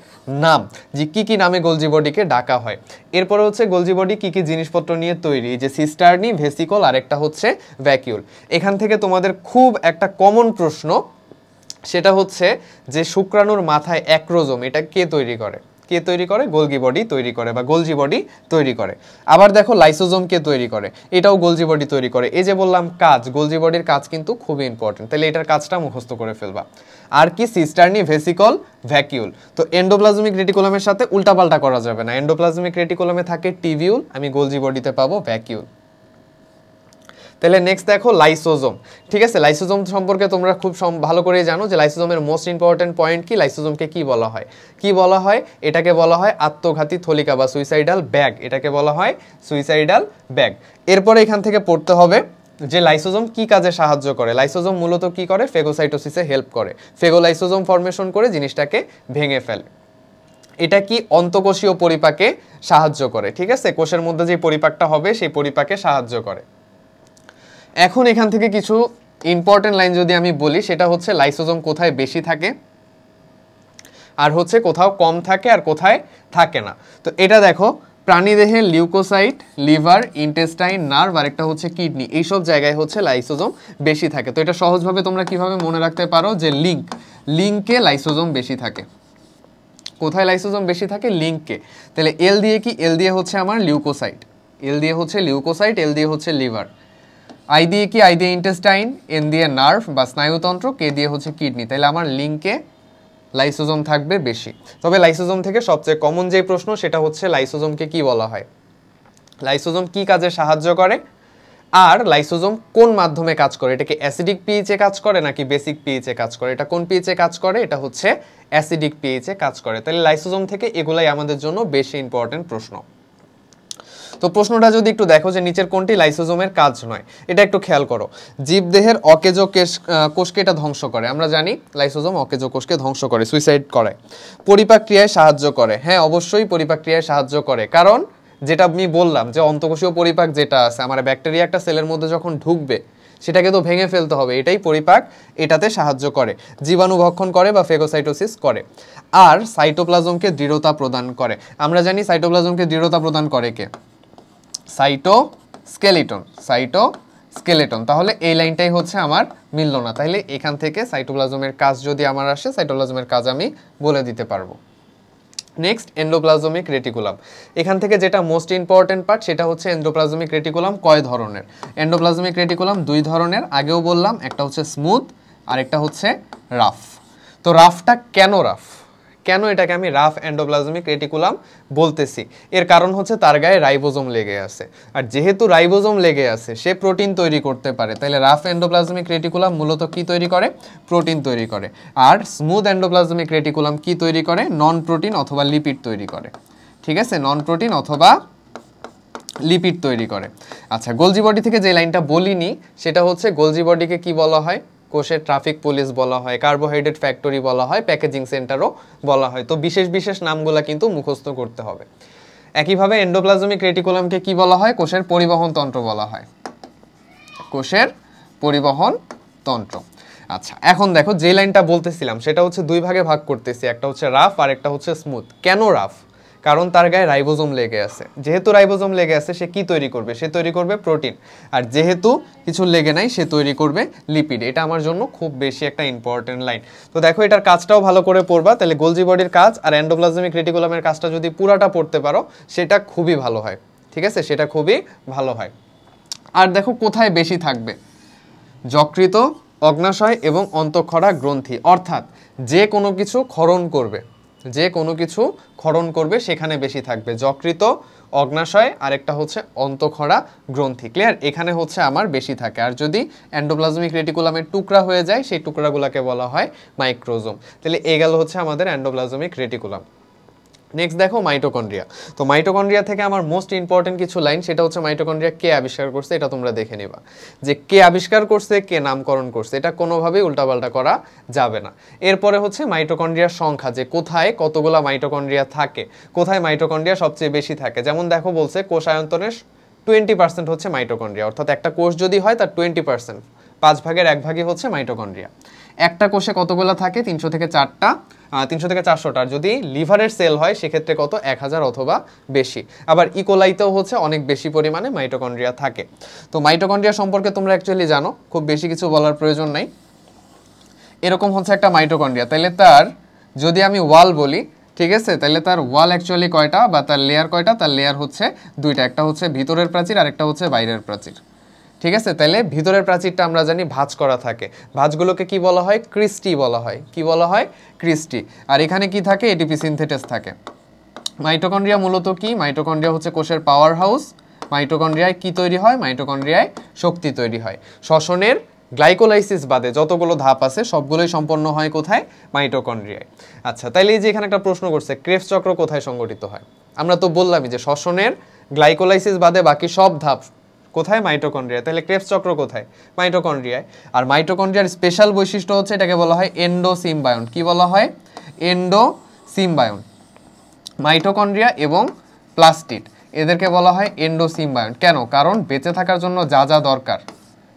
নাম যে কী কী নামে গোলজি বডিকে ডাকা হয় এরপরে হচ্ছে গোলজি বডি কী কী জিনিসপত্র নিয়ে তৈরি যে সিস্টারনি ভেসিকল আরেকটা হচ্ছে ভ্যাকিউল এখান থেকে তোমাদের খুব একটা কমন প্রশ্ন সেটা হচ্ছে যে শুক্রাণুর মাথায় অ্যাক্রোজোম এটা কে তৈরি করে কে তৈরি করে গোলজি বডি তৈরি করে বা গোলজি বডি তৈরি করে আবার দেখো লাইসোজোম কে তৈরি করে এটাও গোলজি বডি তৈরি করে এই যে বললাম কাজ গোলজি বডির কাজ কিন্তু খুবই ইম্পর্টেন্ট তাহলে এটার কাজটা মুখস্থ করে ফেলবা আর কি সিস্টারনি ভেসিকল ভ্যাকিউল তো এন্ডোপ্লাজমিক রেটিকুলামের সাথে উল্টাপাল্টা করা যাবে না এন্ডোপ্লাজমিক রেটিকুলামে থাকে টিভিউল আমি গোলজি বডিতে পাবো ভ্যাকিউল তাহলে নেক্সট দেখো লাইসোজোম ঠিক আছে লাইসোজোম সম্পর্কে তোমরা খুব ভালো করে জানো যে লাইসোজমের মোস্ট ইম্পর্ট্যান্ট পয়েন্ট কি লাইসোজোমকে কি বলা হয় কি বলা হয় এটাকে বলা হয় আত্মঘাতী থলিকা বা সুইসাইডাল ব্যাগ এটাকে বলা হয় সুইসাইডাল ব্যাগ এরপরে এখান থেকে পড়তে হবে যে লাইসোজোম কি কাজে সাহায্য করে লাইসোজোম মূলত কি করে ফেগোসাইটোসিসে হেল্প করে ফেগোলাইসোজম ফর্মেশন করে জিনিসটাকে ভেঙে ফেলে এটা কি অন্তকোষীয় পরিপাকে সাহায্য করে ঠিক আছে কোষের মধ্যে যে পরিপাকটা হবে সেই পরিপাকে সাহায্য করে এখন এখান থেকে কিছু ইম্পর্টেন্ট লাইন যদি আমি বলি সেটা হচ্ছে লাইসোজম কোথায় বেশি থাকে আর হচ্ছে কোথাও কম থাকে আর কোথায় থাকে না তো এটা দেখো প্রাণীদেহে লিউকোসাইট লিভার ইন্টেস্টাইন নার্ভ আর একটা হচ্ছে কিডনি এইসব জায়গায় হচ্ছে লাইসোজম বেশি থাকে তো এটা সহজভাবে তোমরা কিভাবে মনে রাখতে পারো যে লিঙ্ক লিঙ্কে লাইসোজম বেশি থাকে কোথায় লাইসোজম বেশি থাকে লিঙ্ককে তাহলে এল দিয়ে কি এল দিয়ে হচ্ছে আমার লিউকোসাইট এল দিয়ে হচ্ছে লিউকোসাইট এল দিয়ে হচ্ছে লিভার আই দিয়ে কি আই দিয়ে ইন্টেস্টাইন এন দিয়ে নার্ভ বা স্নায়ুতন্ত্র কে দিয়ে হচ্ছে কিডনি তাহলে আমার লিঙ্কে লাইসোজম থাকবে বেশি তবে লাইসোজম থেকে সবচেয়ে কমন যে প্রশ্ন সেটা হচ্ছে লাইসোজমকে কি বলা হয় লাইসোজম কি কাজে সাহায্য করে আর লাইসোজম কোন মাধ্যমে কাজ করে এটা কি অ্যাসিডিক পিএইচে কাজ করে নাকি বেসিক পিএইচে কাজ করে এটা কোন পিএইচে কাজ করে এটা হচ্ছে অ্যাসিডিক পিএইচে কাজ করে তাহলে লাইসোজম থেকে এগুলাই আমাদের জন্য বেশি ইম্পর্টেন্ট প্রশ্ন তো প্রশ্নটা যদি একটু দেখো যে নিচের কোনটি লাইসোজোমের কাজ নয় এটা একটু খেয়াল করো জীবদেহের অকেজো কেশ কোষকে এটা ধ্বংস করে আমরা জানি লাইসোজোম অকেজো কোষকে ধ্বংস করে সুইসাইড করে পরিপাক ক্রিয়ায় সাহায্য করে হ্যাঁ অবশ্যই পরিপাক ক্রিয়ায় সাহায্য করে কারণ যেটা আমি বললাম যে অন্তকোষীয় পরিপাক যেটা আছে আমার ব্যাকটেরিয়া একটা সেলের মধ্যে যখন ঢুকবে সেটাকে তো ভেঙে ফেলতে হবে এটাই পরিপাক এটাতে সাহায্য করে জীবাণু ভক্ষণ করে বা ফেগোসাইটোসিস করে আর সাইটোপ্লাজমকে দৃঢ়তা প্রদান করে আমরা জানি সাইটোপ্লাজমকে দৃঢ়তা প্রদান করে কে সাইটো স্কেলেটন সাইটো স্কেলেটন তাহলে এই লাইনটাই হচ্ছে আমার মিলল না তাহলে এখান থেকে সাইটোপ্লাজমের কাজ যদি আমার আসে সাইটোপ্লাজমের কাজ আমি বলে দিতে পারবো নেক্সট এন্ডোপ্লাজমিক রেটিকুলাম এখান থেকে যেটা মোস্ট ইম্পর্ট্যান্ট পার্ট সেটা হচ্ছে এন্ডোপ্লাজমিক রেটিকুলাম কয় ধরনের এন্ডোপ্লাজমিক রেটিকুলাম দুই ধরনের আগেও বললাম একটা হচ্ছে স্মুথ আর একটা হচ্ছে রাফ তো রাফটা কেন রাফ কেন এটাকে আমি রাফ অ্যান্ডোপ্লাজমিক রেটিকুলাম বলতেছি এর কারণ হচ্ছে তার গায়ে রাইবোজম লেগে আছে আর যেহেতু রাইবোজোম লেগে আছে সে প্রোটিন তৈরি করতে পারে তাহলে রাফ অ্যান্ডোপ্লাজমিক রেটিকুলাম মূলত কি তৈরি করে প্রোটিন তৈরি করে আর স্মুথ অ্যান্ডোপ্লাজমিক রেটিকুলাম কি তৈরি করে নন প্রোটিন অথবা লিপিড তৈরি করে ঠিক আছে নন প্রোটিন অথবা লিপিড তৈরি করে আচ্ছা গোলজি বডি থেকে যে লাইনটা বলিনি সেটা হচ্ছে গোলজি বডিকে কি বলা হয় কোষের ট্রাফিক পুলিশ বলা হয় কার্বোহাইড্রেট ফ্যাক্টরি বলা হয় প্যাকেজিং সেন্টারও বলা হয় তো বিশেষ বিশেষ নামগুলা কিন্তু মুখস্থ করতে হবে একইভাবে এন্ডোপ্লাজমিক রেটিকুলামকে কি বলা হয় কোষের পরিবহন তন্ত্র বলা হয় কোষের পরিবহন তন্ত্র আচ্ছা এখন দেখো যে লাইনটা বলতেছিলাম সেটা হচ্ছে দুই ভাগে ভাগ করতেছি একটা হচ্ছে রাফ আর একটা হচ্ছে স্মুথ কেন রাফ কারণ তার গায়ে রাইবোজোম লেগে আছে যেহেতু রাইবোজোম লেগে আছে সে কি তৈরি করবে সে তৈরি করবে প্রোটিন আর যেহেতু কিছু লেগে নাই সে তৈরি করবে লিপিড এটা আমার জন্য খুব বেশি একটা ইম্পর্টেন্ট লাইন তো দেখো এটার কাজটাও ভালো করে পড়বা তাহলে গোলজি বডির কাজ আর অ্যান্ডোপ্লাজমিক রেটিকুলামের কাজটা যদি পুরাটা পড়তে পারো সেটা খুবই ভালো হয় ঠিক আছে সেটা খুবই ভালো হয় আর দেখো কোথায় বেশি থাকবে যকৃত অগ্নাশয় এবং অন্তঃক্ষরা গ্রন্থি অর্থাৎ যে কোনো কিছু ক্ষরণ করবে যে কোনো কিছু ক্ষরণ করবে সেখানে বেশি থাকবে যকৃত অগ্নাশয় আরেকটা হচ্ছে অন্তঃখরা গ্রন্থি ক্লিয়ার এখানে হচ্ছে আমার বেশি থাকে আর যদি অ্যান্ডোপ্লাজমিক রেটিকুলামের টুকরা হয়ে যায় সেই টুকরাগুলোকে বলা হয় মাইক্রোজোম তাহলে এ গেল হচ্ছে আমাদের অ্যান্ডোপ্লাজমিক রেটিকুলাম নেক্সট দেখো মাইটোকন্ড্রিয়া তো মাইটোকন্ড্রিয়া থেকে আমার মোস্ট ইম্পর্টেন্ট কিছু লাইন সেটা হচ্ছে মাইটোকন্ড্রিয়া কে আবিষ্কার করছে এটা তোমরা দেখে নেবা যে কে আবিষ্কার করছে কে নামকরণ করছে এটা কোনোভাবেই উল্টাপাল্টা করা যাবে না এরপরে হচ্ছে মাইটোকন্ড্রিয়ার সংখ্যা যে কোথায় কতগুলা মাইটোকন্ড্রিয়া থাকে কোথায় মাইটোকন্ড্রিয়া সবচেয়ে বেশি থাকে যেমন দেখো বলছে কোষায়ন্তনের টোয়েন্টি পার্সেন্ট হচ্ছে মাইটোকন্ড্রিয়া অর্থাৎ একটা কোষ যদি হয় তার টোয়েন্টি পার্সেন্ট পাঁচ ভাগের এক ভাগই হচ্ছে মাইটোকন্ড্রিয়া একটা কোষে কতগুলো থাকে তিনশো থেকে চারটা তিনশো থেকে চারশোটার যদি লিভারের সেল হয় সেক্ষেত্রে কত এক হাজার অথবা বেশি আবার ইকোলাইতেও e. হচ্ছে অনেক বেশি পরিমাণে মাইটোকন্ড্রিয়া থাকে তো মাইটোকন্ড্রিয়া সম্পর্কে তোমরা অ্যাকচুয়ালি জানো খুব বেশি কিছু বলার প্রয়োজন নাই এরকম হচ্ছে একটা মাইটোকন্ড্রিয়া তাহলে তার যদি আমি ওয়াল বলি ঠিক আছে তাহলে তার ওয়াল অ্যাকচুয়ালি কয়টা বা তার লেয়ার কয়টা তার লেয়ার হচ্ছে দুইটা একটা হচ্ছে ভিতরের প্রাচীর আর একটা হচ্ছে বাইরের প্রাচীর ঠিক আছে তাহলে ভিতরের প্রাচীরটা আমরা জানি ভাঁজ করা থাকে ভাঁজগুলোকে কি বলা হয় ক্রিস্টি বলা হয় কি বলা হয় ক্রিস্টি আর এখানে কি থাকে এটিপি সিনথেটিস থাকে মাইটোকন্ড্রিয়া মূলত কি মাইটোকন্ড্রিয়া হচ্ছে কোষের পাওয়ার হাউস মাইটোকন্ড্রিয়ায় কি তৈরি হয় মাইটোকন্ড্রিয়ায় শক্তি তৈরি হয় শ্বসনের গ্লাইকোলাইসিস বাদে যতগুলো ধাপ আছে সবগুলোই সম্পন্ন হয় কোথায় মাইটোকন্ড্রিয়ায় আচ্ছা তাইলে এই যে এখানে একটা প্রশ্ন করছে ক্রেফ চক্র কোথায় সংগঠিত হয় আমরা তো বললামই যে শ্বসনের গ্লাইকোলাইসিস বাদে বাকি সব ধাপ কোথায় মাইটোকন্ড্রিয়া তাহলে ক্রেপস চক্র কোথায় মাইটোকন্ড্রিয়ায় আর মাইটোকন্ড্রিয়ার স্পেশাল বৈশিষ্ট্য হচ্ছে এটাকে বলা হয় এন্ডো সিম্বায়ন কি বলা হয় এন্ডো সিম্বায়ন মাইটোকন্ড্রিয়া এবং প্লাস্টিড এদেরকে বলা হয় এন্ডো সিম্বায়ন কেন কারণ বেঁচে থাকার জন্য যা যা দরকার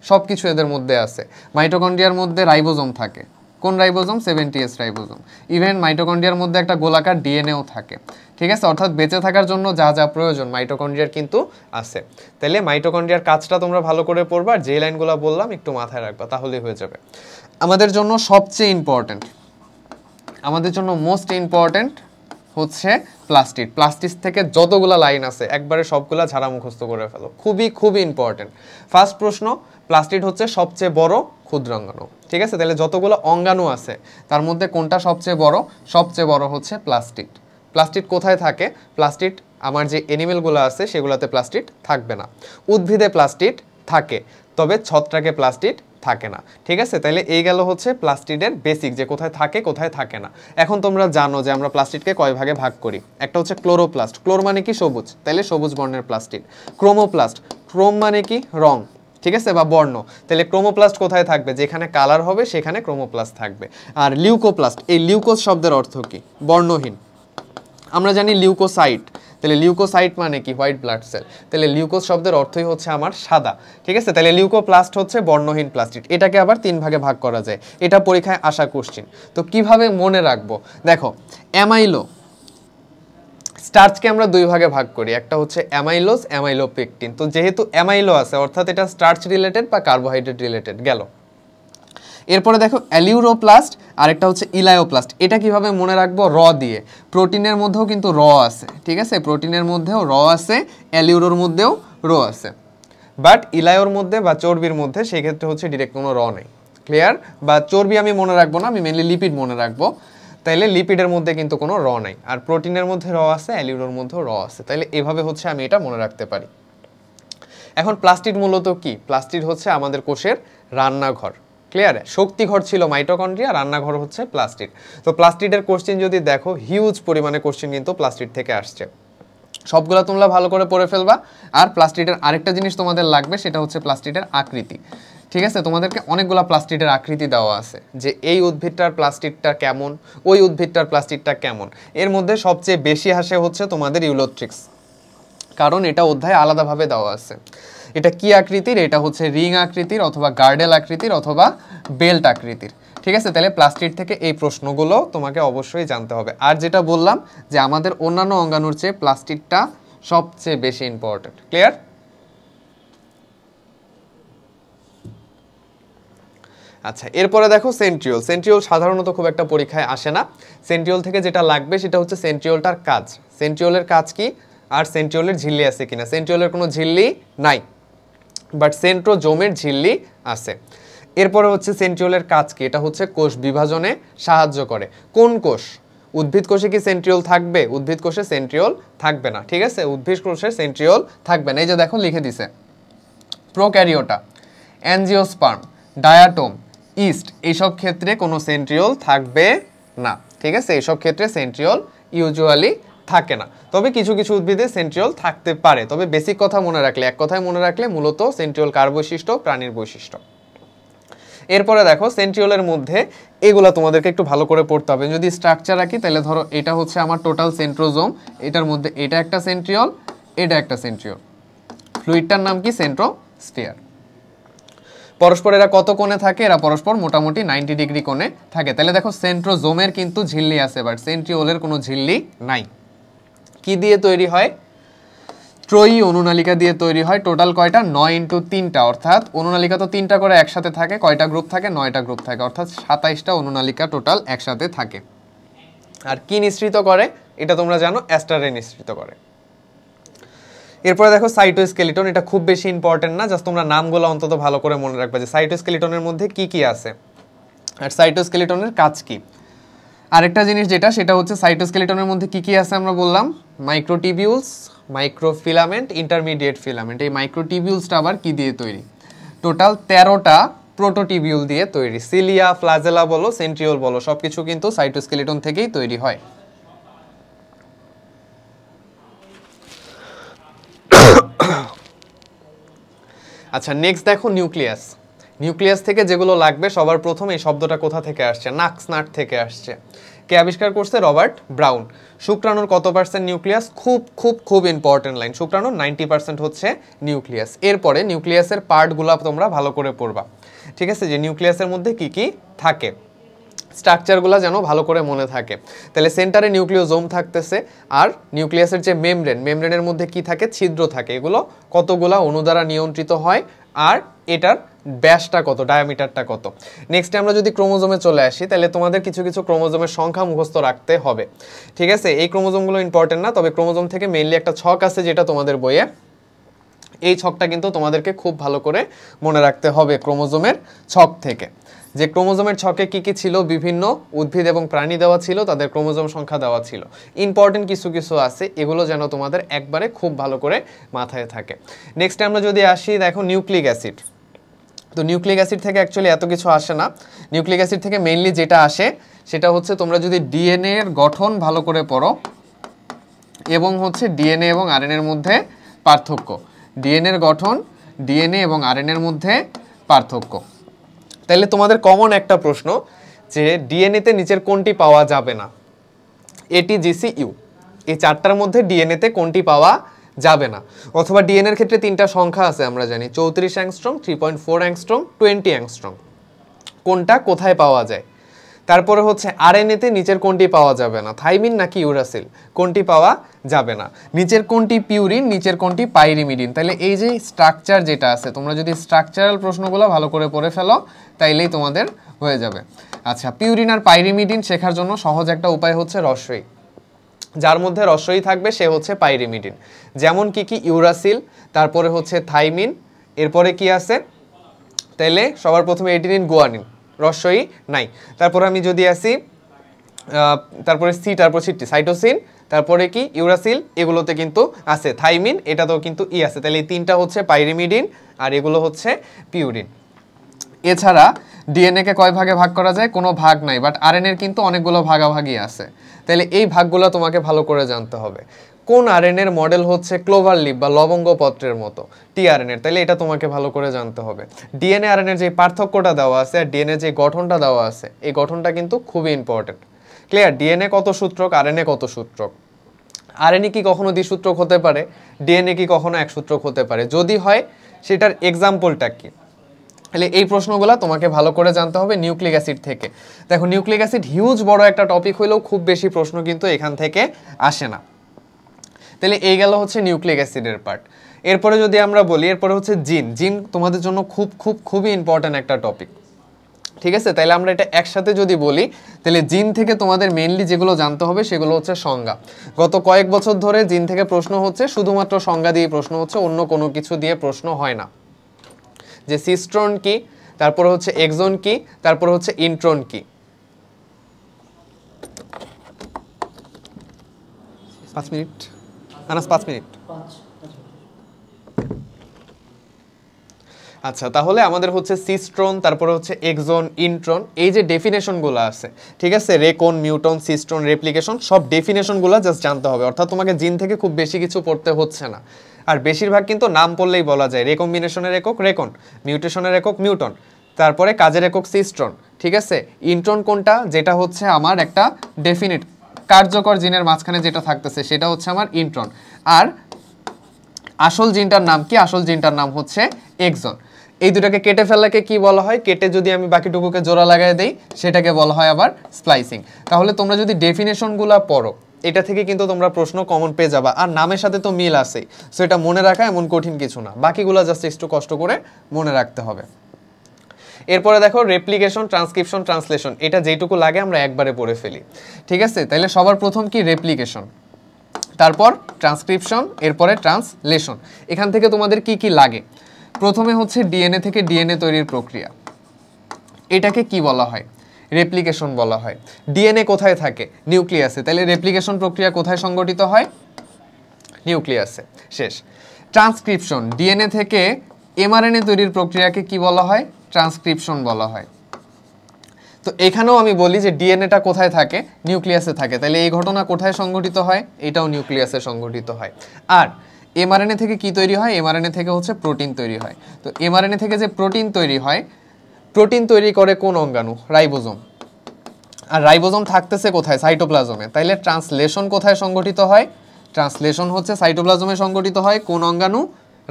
সব কিছু এদের মধ্যে আছে মাইটোকন্ড্রিয়ার মধ্যে রাইবোজোম থাকে কোন ribosome seventy S ribosome even মাইটোকন্ডিয়ার মধ্যে একটা গোলাকার ডিএনএও থাকে ঠিক আছে অর্থাৎ বেঁচে থাকার জন্য যা যা প্রয়োজন মাইটোকন্ডিয়ার কিন্তু আছে তাহলে মাইটোকন্ডিয়ার কাজটা তোমরা ভালো করে আর যে লাইনগুলো বললাম একটু মাথায় রাখবা তাহলেই হয়ে যাবে আমাদের জন্য সবচেয়ে ইম্পর্ট্যান্ট আমাদের জন্য মোস্ট ইম্পর্ট্যান্ট হচ্ছে প্লাস্টিক প্লাস্টিক থেকে যতগুলো লাইন আছে একবারে সবগুলা ঝাড়া মুখস্থ করে ফেলো খুবই খুবই ইম্পর্টেন্ট ফার্স্ট প্রশ্ন প্লাস্টিক হচ্ছে সবচেয়ে বড় ক্ষুদ্রাঙ্গাণু ঠিক আছে তাহলে যতগুলো অঙ্গাণু আছে তার মধ্যে কোনটা সবচেয়ে বড় সবচেয়ে বড় হচ্ছে প্লাস্টিক প্লাস্টিক কোথায় থাকে প্লাস্টিক আমার যে এনিমেলগুলো আছে সেগুলোতে প্লাস্টিক থাকবে না উদ্ভিদে প্লাস্টিক থাকে তবে ছত্রাকে প্লাস্টিক থাকে না ঠিক আছে তাহলে এই গেল হচ্ছে প্লাস্টিডের বেসিক যে কোথায় থাকে কোথায় থাকে না এখন তোমরা জানো যে আমরা প্লাস্টিককে কয় ভাগে ভাগ করি একটা হচ্ছে ক্লোরোপ্লাস্ট ক্লোর মানে কি সবুজ তাহলে সবুজ বর্ণের প্লাস্টিক ক্রোমোপ্লাস্ট ক্রোম মানে কি রং ঠিক আছে বা বর্ণ তাহলে ক্রোমোপ্লাস্ট কোথায় থাকবে যেখানে কালার হবে সেখানে ক্রোমোপ্লাস্ট থাকবে আর লিউকোপ্লাস্ট এই লিউকোস শব্দের অর্থ কি বর্ণহীন আমরা জানি লিউকোসাইট তাহলে লিউকোসাইট মানে কি হোয়াইট ব্লাড সেল তাহলে লিউকোস শব্দের অর্থই হচ্ছে আমার সাদা ঠিক আছে তাহলে লিউকোপ্লাস্ট হচ্ছে বর্ণহীন প্লাস্টিক এটাকে আবার তিন ভাগে ভাগ করা যায় এটা পরীক্ষায় আসা কোশ্চিন তো কিভাবে মনে রাখবো দেখো অ্যামাইলো স্টার্চকে আমরা দুই ভাগে ভাগ করি একটা হচ্ছে অ্যামাইলোস অ্যামাইলোপেকটিন তো যেহেতু অ্যামাইলো আছে অর্থাৎ এটা স্টার্চ রিলেটেড বা কার্বোহাইড্রেট রিলেটেড গেল এরপরে দেখো অ্যালিউরোপ্লাস্ট আরেকটা হচ্ছে ইলায়োপ্লাস্ট এটা কিভাবে মনে রাখবো র দিয়ে প্রোটিনের মধ্যেও কিন্তু র আছে ঠিক আছে প্রোটিনের মধ্যেও র আছে অ্যালিউরোর মধ্যেও র আছে বাট ইলায়োর মধ্যে বা চর্বির মধ্যে সেক্ষেত্রে হচ্ছে ডিরেক্ট কোনো র নেই ক্লিয়ার বা চর্বি আমি মনে রাখবো না আমি মেনলি লিপিড মনে রাখবো তাইলে লিপিডের মধ্যে কিন্তু কোনো র নাই আর প্রোটিনের মধ্যে র আছে অ্যালিউরোর মধ্যেও র আছে তাইলে এভাবে হচ্ছে আমি এটা মনে রাখতে পারি এখন প্লাস্টিড মূলত কি প্লাস্টিড হচ্ছে আমাদের কোষের রান্নাঘর ক্লিয়ার শক্তিঘর ছিল মাইটোকন্ড্রিয়া রান্নাঘর হচ্ছে প্লাস্টিড তো প্লাস্টিডের কোশ্চেন যদি দেখো হিউজ পরিমাণে কোশ্চেন কিন্তু প্লাস্টিড থেকে আসছে সবগুলো তোমরা ভালো করে পড়ে ফেলবা আর প্লাস্টিডের আরেকটা জিনিস তোমাদের লাগবে সেটা হচ্ছে প্লাস্টিডের আকৃতি ঠিক আছে তোমাদেরকে অনেকগুলো প্লাস্টিকের আকৃতি দেওয়া আছে যে এই উদ্ভিদটার প্লাস্টিকটা কেমন ওই উদ্ভিদটার প্লাস্টিকটা কেমন এর মধ্যে সবচেয়ে বেশি হাসে হচ্ছে তোমাদের ইউলোট্রিক্স কারণ এটা অধ্যায় আলাদাভাবে দেওয়া আছে এটা কি আকৃতির এটা হচ্ছে রিং আকৃতির অথবা গার্ডেল আকৃতির অথবা বেল্ট আকৃতির ঠিক আছে তাহলে প্লাস্টিক থেকে এই প্রশ্নগুলো তোমাকে অবশ্যই জানতে হবে আর যেটা বললাম যে আমাদের অন্যান্য অঙ্গাণুর চেয়ে প্লাস্টিকটা সবচেয়ে বেশি ইম্পর্ট্যান্ট ক্লিয়ার আচ্ছা এরপরে দেখো সেন্ট্রিওল সেন্ট্রিওল সাধারণত খুব একটা পরীক্ষায় আসে না সেন্ট্রিওল থেকে যেটা লাগবে সেটা হচ্ছে সেন্ট্রিওলটার কাজ সেন্ট্রিওলের কাজ কি আর সেন্ট্রিওলের ঝিল্লি আছে কিনা সেন্ট্রিওলের কোনো ঝিল্লি নাই বাট সেন্ট্রোজোমের ঝিল্লি আছে এরপরে হচ্ছে সেন্ট্রিওলের কাজ কি এটা হচ্ছে কোষ বিভাজনে সাহায্য করে কোন কোষ উদ্ভিদ কোষে কি সেন্ট্রিওল থাকবে উদ্ভিদ কোষে সেন্ট্রিওল থাকবে না ঠিক আছে উদ্ভিদ কোষে সেন্ট্রিওল থাকবে না এই যে দেখো লিখে দিছে প্রোক্যারিওটা অ্যানজিওস্পার্ম ডায়াটোম ইস্ট এইসব ক্ষেত্রে কোনো সেন্ট্রিওল থাকবে না ঠিক আছে এইসব ক্ষেত্রে সেন্ট্রিওল ইউজুয়ালি থাকে না তবে কিছু কিছু উদ্ভিদে সেন্ট্রিওল থাকতে পারে তবে বেসিক কথা মনে রাখলে এক কথায় মনে রাখলে মূলত সেন্ট্রিওল কার বৈশিষ্ট্য প্রাণীর বৈশিষ্ট্য এরপরে দেখো সেন্ট্রিওলের মধ্যে এগুলো তোমাদেরকে একটু ভালো করে পড়তে হবে যদি স্ট্রাকচার রাখি তাহলে ধরো এটা হচ্ছে আমার টোটাল সেন্ট্রোজোম এটার মধ্যে এটা একটা সেন্ট্রিওল এটা একটা সেন্ট্রিওল ফ্লুইডটার নাম কি সেন্ট্রোস্টিয়ার পরস্পর এরা কত কোণে থাকে এরা পরস্পর মোটামুটি নাইনটি ডিগ্রি কোণে থাকে তাহলে দেখো সেন্ট্রোজোমের কিন্তু ঝিল্লি আছে বাট সেন্ট্রিওলের কোনো ঝিল্লি নাই কি দিয়ে তৈরি হয় ত্রয়ী অনুনালিকা দিয়ে তৈরি হয় টোটাল কয়টা নয় ইন্টু তিনটা অর্থাৎ অনুনালিকা তো তিনটা করে একসাথে থাকে কয়টা গ্রুপ থাকে নয়টা গ্রুপ থাকে অর্থাৎ সাতাইশটা অনুনালিকা টোটাল একসাথে থাকে আর কি নিঃসৃত করে এটা তোমরা জানো অ্যাস্টারে নিঃসৃত করে এরপরে দেখো সাইটোস্কেলিটন এটা খুব বেশি ইম্পর্টেন্ট না জাস্ট তোমরা নামগুলো অন্তত ভালো করে মনে রাখবে যে সাইটোস্কেলিটনের মধ্যে কি কি আছে আর সাইটোস্কেলিটনের কাজ কি আরেকটা জিনিস যেটা সেটা হচ্ছে সাইটোস্কেলিটনের মধ্যে কি কি আছে আমরা বললাম মাইক্রোটিবিউলস মাইক্রোফিলামেন্ট ইন্টারমিডিয়েট ফিলামেন্ট এই মাইক্রোটিবিউলসটা আবার কি দিয়ে তৈরি টোটাল তেরোটা প্রোটোটিবিউল দিয়ে তৈরি সিলিয়া ফ্লাজেলা বলো সেন্ট্রিওল বলো সব কিছু কিন্তু সাইটোস্কেলিটন থেকেই তৈরি হয় আচ্ছা নেক্সট দেখো নিউক্লিয়াস নিউক্লিয়াস থেকে যেগুলো লাগবে সবার প্রথম এই শব্দটা কোথা থেকে আসছে নাকসনাট থেকে আসছে কে আবিষ্কার করছে রবার্ট ব্রাউন শুক্রাণুর কত পার্সেন্ট নিউক্লিয়াস খুব খুব খুব ইম্পর্টেন্ট লাইন শুক্রাণুর নাইনটি পার্সেন্ট হচ্ছে নিউক্লিয়াস এরপরে নিউক্লিয়াসের পার্টগুলো তোমরা ভালো করে পড়বা ঠিক আছে যে নিউক্লিয়াসের মধ্যে কি কি থাকে স্ট্রাকচারগুলো যেন ভালো করে মনে থাকে তাহলে সেন্টারে নিউক্লিওজোম থাকতেছে আর নিউক্লিয়াসের যে মেমব্রেন মেমব্রেনের মধ্যে কি থাকে ছিদ্র থাকে এগুলো কতগুলা অণু দ্বারা নিয়ন্ত্রিত হয় আর এটার ব্যাসটা কত ডায়ামিটারটা কত নেক্সটে আমরা যদি ক্রোমোজোমে চলে আসি তাহলে তোমাদের কিছু কিছু ক্রোমোজোমের সংখ্যা মুখস্থ রাখতে হবে ঠিক আছে এই ক্রোমোজোমগুলো ইম্পর্টেন্ট না তবে ক্রোমোজোম থেকে মেইনলি একটা ছক আছে যেটা তোমাদের বইয়ে এই ছকটা কিন্তু তোমাদেরকে খুব ভালো করে মনে রাখতে হবে ক্রোমোজোমের ছক থেকে যে ক্রোমোজোমের ছকে কি কি ছিল বিভিন্ন উদ্ভিদ এবং প্রাণী দেওয়া ছিল তাদের ক্রোমোজোম সংখ্যা দেওয়া ছিল ইম্পর্টেন্ট কিছু কিছু আছে এগুলো যেন তোমাদের একবারে খুব ভালো করে মাথায় থাকে নেক্সট আমরা যদি আসি দেখো নিউক্লিক অ্যাসিড তো নিউক্লিক অ্যাসিড থেকে অ্যাকচুয়ালি এত কিছু আসে না নিউক্লিক অ্যাসিড থেকে মেইনলি যেটা আসে সেটা হচ্ছে তোমরা যদি ডিএনএ এর গঠন ভালো করে পড়ো এবং হচ্ছে ডিএনএ এবং এর মধ্যে পার্থক্য ডিএনএর গঠন ডিএনএ এবং এর মধ্যে পার্থক্য তাহলে তোমাদের কমন একটা প্রশ্ন যে ডিএনএতে নিচের কোনটি পাওয়া যাবে না এটি জিসি ইউ এই চারটার মধ্যে ডিএনএতে কোনটি পাওয়া যাবে না অথবা ডিএনএর ক্ষেত্রে তিনটা সংখ্যা আছে আমরা জানি চৌত্রিশ angstrom three point four angstrom twenty angstrom কোনটা কোথায় পাওয়া যায় তারপরে হচ্ছে আরএনএতে নিচের কোনটি পাওয়া যাবে না থাইমিন নাকি ইউরাসিল কোনটি পাওয়া যাবে না নিচের কোনটি পিউরিন নিচের কোনটি পাইরিমিডিন তাহলে এই যে স্ট্রাকচার যেটা আছে তোমরা যদি স্ট্রাকচারাল প্রশ্নগুলো ভালো করে পড়ে ফেলো তাইলেই তোমাদের হয়ে যাবে আচ্ছা পিউরিন আর পাইরিমিডিন শেখার জন্য সহজ একটা উপায় হচ্ছে রসই যার মধ্যে রসই থাকবে সে হচ্ছে পাইরিমিডিন যেমন কি কি ইউরাসিল তারপরে হচ্ছে থাইমিন এরপরে কি আছে তাইলে সবার প্রথমে এটিনিন গোয়ানিন রসই নাই তারপর আমি যদি আসি তারপরে সি তারপর সিটি সাইটোসিন তারপরে কি ইউরাসিল এগুলোতে কিন্তু আছে থাইমিন এটাতেও কিন্তু ই আছে তাহলে এই তিনটা হচ্ছে পাইরিমিডিন আর এগুলো হচ্ছে পিউরিন এছাড়া ডিএনএকে কয় ভাগে ভাগ করা যায় কোনো ভাগ নাই বাট আরএনএর কিন্তু অনেকগুলো ভাগাভাগি আছে তাহলে এই ভাগগুলো তোমাকে ভালো করে জানতে হবে কোন আরএনএর মডেল হচ্ছে ক্লোভার লিপ বা লবঙ্গপত্রের মতো টিআরএনএর তাহলে এটা তোমাকে ভালো করে জানতে হবে ডিএনএ আরএনএর যে পার্থক্যটা দেওয়া আছে আর ডিএনএ যে গঠনটা দেওয়া আছে এই গঠনটা কিন্তু খুবই ইম্পর্টেন্ট ক্লিয়ার ডিএনএ কত সূত্রক আরএনএ কত সূত্রক আরএনএ কি কখনো দ্বিসূত্রক হতে পারে ডিএনএ কি কখনো এক সূত্রক হতে পারে যদি হয় সেটার এক্সাম্পলটা কি তাহলে এই প্রশ্নগুলো তোমাকে ভালো করে জানতে হবে নিউক্লিক অ্যাসিড থেকে দেখো নিউক্লিক অ্যাসিড হিউজ বড় একটা টপিক হলেও খুব বেশি প্রশ্ন কিন্তু এখান থেকে আসে না তাহলে এই গেল হচ্ছে নিউক্লিক অ্যাসিডের পার্ট এরপরে যদি আমরা বলি এরপরে হচ্ছে জিন জিন তোমাদের জন্য খুব খুব খুবই ইম্পর্ট্যান্ট একটা টপিক ঠিক আছে তাহলে আমরা এটা একসাথে যদি বলি তাহলে জিন থেকে তোমাদের মেনলি যেগুলো জানতে হবে সেগুলো হচ্ছে সংজ্ঞা গত কয়েক বছর ধরে জিন থেকে প্রশ্ন হচ্ছে শুধুমাত্র সংজ্ঞা দিয়ে প্রশ্ন হচ্ছে অন্য কোনো কিছু দিয়ে প্রশ্ন হয় না যে সিস্ট্রন কি তারপর হচ্ছে এক্সন কি তারপর হচ্ছে ইন্ট্রন কি পাঁচ মিনিট আনাস পাঁচ মিনিট আচ্ছা তাহলে আমাদের হচ্ছে সিস্ট্রন তারপরে হচ্ছে এক্সন ইন্ট্রন এই যে ডেফিনেশনগুলো আছে ঠিক আছে রেকন মিউটন সিস্ট্রন রেপ্লিকেশন সব ডেফিনেশনগুলো জাস্ট জানতে হবে অর্থাৎ তোমাকে জিন থেকে খুব বেশি কিছু পড়তে হচ্ছে না আর বেশিরভাগ কিন্তু নাম পড়লেই বলা যায় রেকম্বিনেশনের একক রেকন মিউটেশনের একক মিউটন তারপরে কাজের একক সিস্ট্রন ঠিক আছে ইন্ট্রন কোনটা যেটা হচ্ছে আমার একটা ডেফিনেট কার্যকর জিনের মাঝখানে যেটা থাকতেছে সেটা হচ্ছে আমার ইন্ট্রন আর আসল জিনটার নাম কি আসল জিনটার নাম হচ্ছে এক্সন এই দুটাকে কেটে ফেলাকে কি বলা হয় কেটে যদি আমি বাকিটুকুকে জোড়া লাগাই দেই সেটাকে বলা হয় আবার স্প্লাইসিং তাহলে তোমরা যদি ডেফিনেশনগুলো পড়ো এটা থেকে কিন্তু তোমরা প্রশ্ন কমন পেয়ে যাবা আর নামের সাথে তো মিল আছে সো এটা মনে রাখা এমন কঠিন কিছু না বাকিগুলো জাস্ট একটু কষ্ট করে মনে রাখতে হবে এরপরে দেখো রেপ্লিকেশন ট্রান্সক্রিপশন ট্রান্সলেশন এটা যেটুকু লাগে আমরা একবারে পড়ে ফেলি ঠিক আছে তাহলে সবার প্রথম কি রেপ্লিকেশন তারপর ট্রান্সক্রিপশন এরপরে ট্রান্সলেশন এখান থেকে তোমাদের কি কি লাগে প্রথমে হচ্ছে ডিএনএ থেকে ডিএনএ তৈরির প্রক্রিয়া এটাকে কি বলা হয় রেপ্লিকেশন বলা হয় ডিএনএ কোথায় থাকে নিউক্লিয়াসে তাহলে রেপ্লিকেশন প্রক্রিয়া কোথায় সংগঠিত হয় নিউক্লিয়াসে শেষ ট্রান্সক্রিপশন ডিএনএ থেকে এমআরএনএ তৈরির প্রক্রিয়াকে কি বলা হয় ট্রান্সক্রিপশন বলা হয় তো এখানেও আমি বলি যে ডিএনএটা কোথায় থাকে নিউক্লিয়াসে থাকে তাহলে এই ঘটনা কোথায় সংঘটিত হয় এটাও নিউক্লিয়াসে সংঘটিত হয় আর এমআরএনএ থেকে কি তৈরি হয় এমআরএনএ থেকে হচ্ছে প্রোটিন তৈরি হয় তো এমআরএনএ থেকে যে প্রোটিন তৈরি হয় প্রোটিন তৈরি করে কোন অঙ্গাণু রাইবোজোম আর রাইবোজোম থাকতেছে কোথায় সাইটোপ্লাজমে তাইলে ট্রান্সলেশন কোথায় সংগঠিত হয় ট্রান্সলেশন হচ্ছে সাইটোপ্লাজমে সংগঠিত হয় কোন অঙ্গাণু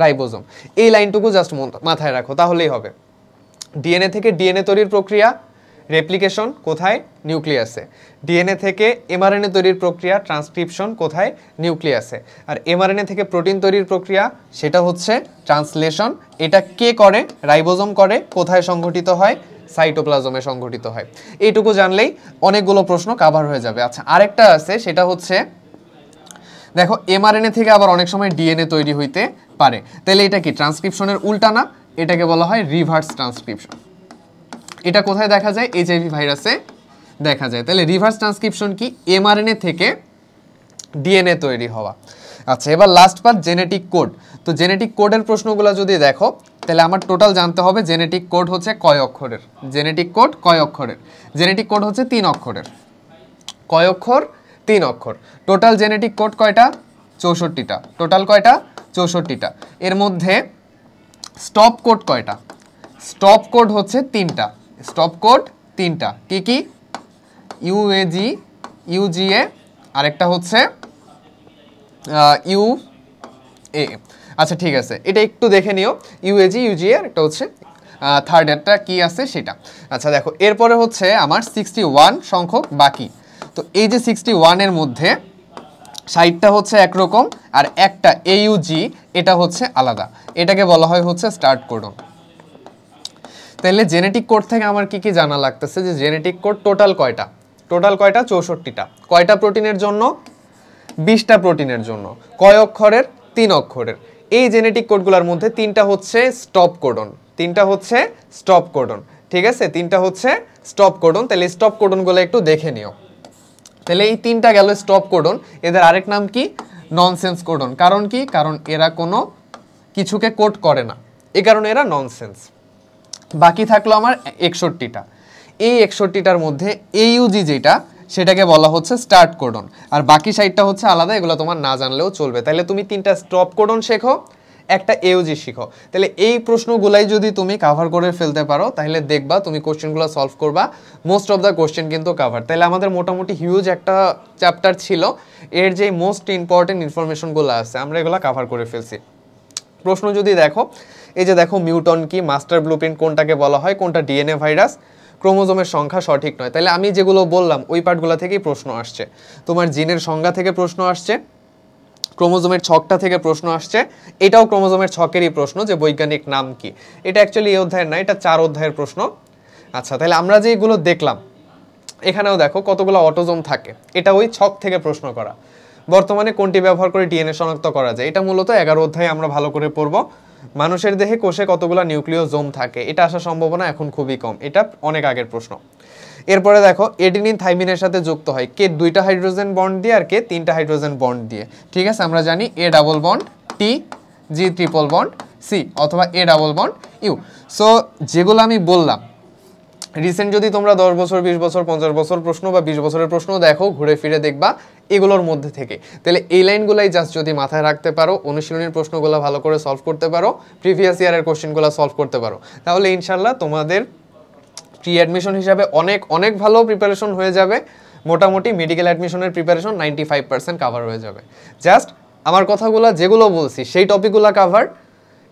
রাইবোজোম এই লাইনটুকু জাস্ট মাথায় রাখো তাহলেই হবে ডিএনএ থেকে ডিএনএ তৈরির প্রক্রিয়া রেপ্লিকেশন কোথায় নিউক্লিয়াসে ডিএনএ থেকে এমআরএনএ তৈরির প্রক্রিয়া ট্রান্সক্রিপশন কোথায় নিউক্লিয়াসে আর এমআরএনএ থেকে প্রোটিন তৈরির প্রক্রিয়া সেটা হচ্ছে ট্রান্সলেশন এটা কে করে রাইবোজম করে কোথায় সংঘটিত হয় সাইটোপ্লাজমে সংঘটিত হয় এইটুকু জানলেই অনেকগুলো প্রশ্ন কাভার হয়ে যাবে আচ্ছা আরেকটা আছে সেটা হচ্ছে দেখো এমআরএনএ থেকে আবার অনেক সময় ডিএনএ তৈরি হইতে পারে তাহলে এটা কি ট্রান্সক্রিপশনের উল্টা না এটাকে বলা হয় রিভার্স ট্রান্সক্রিপশন এটা কোথায় দেখা যায় আইভি ভাইরাসে দেখা যায় তাহলে রিভার্স ট্রান্সক্রিপশন কি এমআরএনএ থেকে ডিএনএ তৈরি হওয়া আচ্ছা এবার লাস্ট পার জেনেটিক কোড তো জেনেটিক কোডের প্রশ্নগুলো যদি দেখো তাহলে আমার টোটাল জানতে হবে জেনেটিক কোড হচ্ছে কয় অক্ষরের জেনেটিক কোড কয় অক্ষরের জেনেটিক কোড হচ্ছে তিন অক্ষরের কয় অক্ষর তিন অক্ষর টোটাল জেনেটিক কোড কয়টা চৌষট্টিটা টোটাল কয়টা চৌষট্টিটা এর মধ্যে স্টপ কোড কয়টা স্টপ কোড হচ্ছে তিনটা স্টপ কোড তিনটা কি কি ইউএজি ইউজিএ আরেকটা হচ্ছে ইউ এ আচ্ছা ঠিক আছে এটা একটু দেখে নিও ইউএজি ইউজিএ একটা হচ্ছে থার্ড এডটা কী আছে সেটা আচ্ছা দেখো এরপরে হচ্ছে আমার সিক্সটি ওয়ান সংখ্যক বাকি তো এই যে সিক্সটি ওয়ানের মধ্যে ষাটটা হচ্ছে একরকম আর একটা এ ইউজি এটা হচ্ছে আলাদা এটাকে বলা হয় হচ্ছে স্টার্ট কোডন তাহলে জেনেটিক কোড থেকে আমার কি কি জানা লাগতেছে যে জেনেটিক কোড টোটাল কয়টা টোটাল কয়টা চৌষট্টিটা কয়টা প্রোটিনের জন্য বিশটা প্রোটিনের জন্য কয় অক্ষরের তিন অক্ষরের এই জেনেটিক কোডগুলোর মধ্যে তিনটা হচ্ছে স্টপ কোডন তিনটা হচ্ছে স্টপ কোডন ঠিক আছে তিনটা হচ্ছে স্টপ কোডন তাহলে স্টপ কোডনগুলো একটু দেখে নিও তাহলে এই তিনটা গেল স্টপ কোডন এদের আরেক নাম কি ননসেন্স কোডন কারণ কি কারণ এরা কোনো কিছুকে কোড করে না এ কারণে এরা ননসেন্স বাকি থাকলো আমার একষট্টিটা এই একষট্টিটার মধ্যে এইউজি যেটা সেটাকে বলা হচ্ছে স্টার্ট কোডন আর বাকি সাইডটা হচ্ছে আলাদা এগুলো তোমার না জানলেও চলবে তাহলে তুমি তিনটা স্টপ কোডন শেখো একটা এওজি শিখো তাহলে এই প্রশ্নগুলাই যদি তুমি কাভার করে ফেলতে পারো তাহলে দেখবা তুমি কোশ্চেনগুলো সলভ করবা মোস্ট অফ দ্য কোশ্চেন কিন্তু কাভার তাহলে আমাদের মোটামুটি হিউজ একটা চ্যাপ্টার ছিল এর যে মোস্ট ইম্পর্টেন্ট ইনফরমেশনগুলো আছে আমরা এগুলো কাভার করে ফেলছি প্রশ্ন যদি দেখো এই যে দেখো মিউটন কি মাস্টার ব্লুপ্রিন্ট কোনটাকে বলা হয় কোনটা ডিএনএ ভাইরাস ক্রোমোজোমের সংখ্যা সঠিক নয় তাহলে আমি যেগুলো বললাম ওই পার্টগুলো থেকেই প্রশ্ন আসছে তোমার জিনের সংজ্ঞা থেকে প্রশ্ন আসছে ক্রোমোজোমের ছকটা থেকে প্রশ্ন আসছে এটাও ক্রোমোজোমের ছকেরই প্রশ্ন যে বৈজ্ঞানিক নাম কি এটা অ্যাকচুয়ালি এই অধ্যায়ের না এটা চার অধ্যায়ের প্রশ্ন আচ্ছা তাহলে আমরা যে এগুলো দেখলাম এখানেও দেখো কতগুলো অটোজোম থাকে এটা ওই ছক থেকে প্রশ্ন করা বর্তমানে কোনটি ব্যবহার করে ডিএনএ শনাক্ত করা যায় এটা মূলত এগারো অধ্যায়ে আমরা ভালো করে পড়বো মানুষের দেহে কোষে কতগুলো জোম থাকে এটা আসার সম্ভাবনা এখন খুবই কম এটা অনেক আগের প্রশ্ন এরপরে দেখো এডিনিন থাইমিনের সাথে যুক্ত হয় কে দুইটা হাইড্রোজেন বন্ড দিয়ে আর কে তিনটা হাইড্রোজেন বন্ড দিয়ে ঠিক আছে আমরা জানি A double bond T G triple bond C অথবা A double bond U so যেগুলো আমি বললাম রিসেন্ট যদি তোমরা দশ বছর বিশ বছর পঞ্চাশ বছর প্রশ্ন বা বিশ বছরের প্রশ্ন দেখো ঘুরে ফিরে দেখবা এগুলোর মধ্যে থেকে তাহলে এই লাইনগুলাই জাস্ট যদি মাথায় রাখতে পারো অনুশীলনীর প্রশ্নগুলো ভালো করে সলভ করতে পারো প্রিভিয়াস ইয়ারের কোশ্চেনগুলো সলভ করতে পারো তাহলে ইনশাল্লাহ তোমাদের প্রি অ্যাডমিশন হিসাবে অনেক অনেক ভালো প্রিপারেশন হয়ে যাবে মোটামুটি মেডিকেল অ্যাডমিশনের preparation ninety five percent cover হয়ে যাবে জাস্ট আমার কথাগুলো যেগুলো বলছি সেই টপিকগুলো কাভার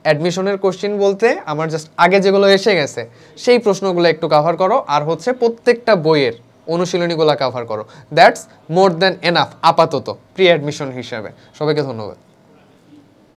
অ্যাডমিশনের কোশ্চিন বলতে আমার জাস্ট আগে যেগুলো এসে গেছে সেই প্রশ্নগুলো একটু কাভার করো আর হচ্ছে প্রত্যেকটা বইয়ের অনুশীলনীগুলো কাভার করো দ্যাটস মোর দ্যান এনাফ আপাতত প্রি অ্যাডমিশন হিসাবে সবাইকে ধন্যবাদ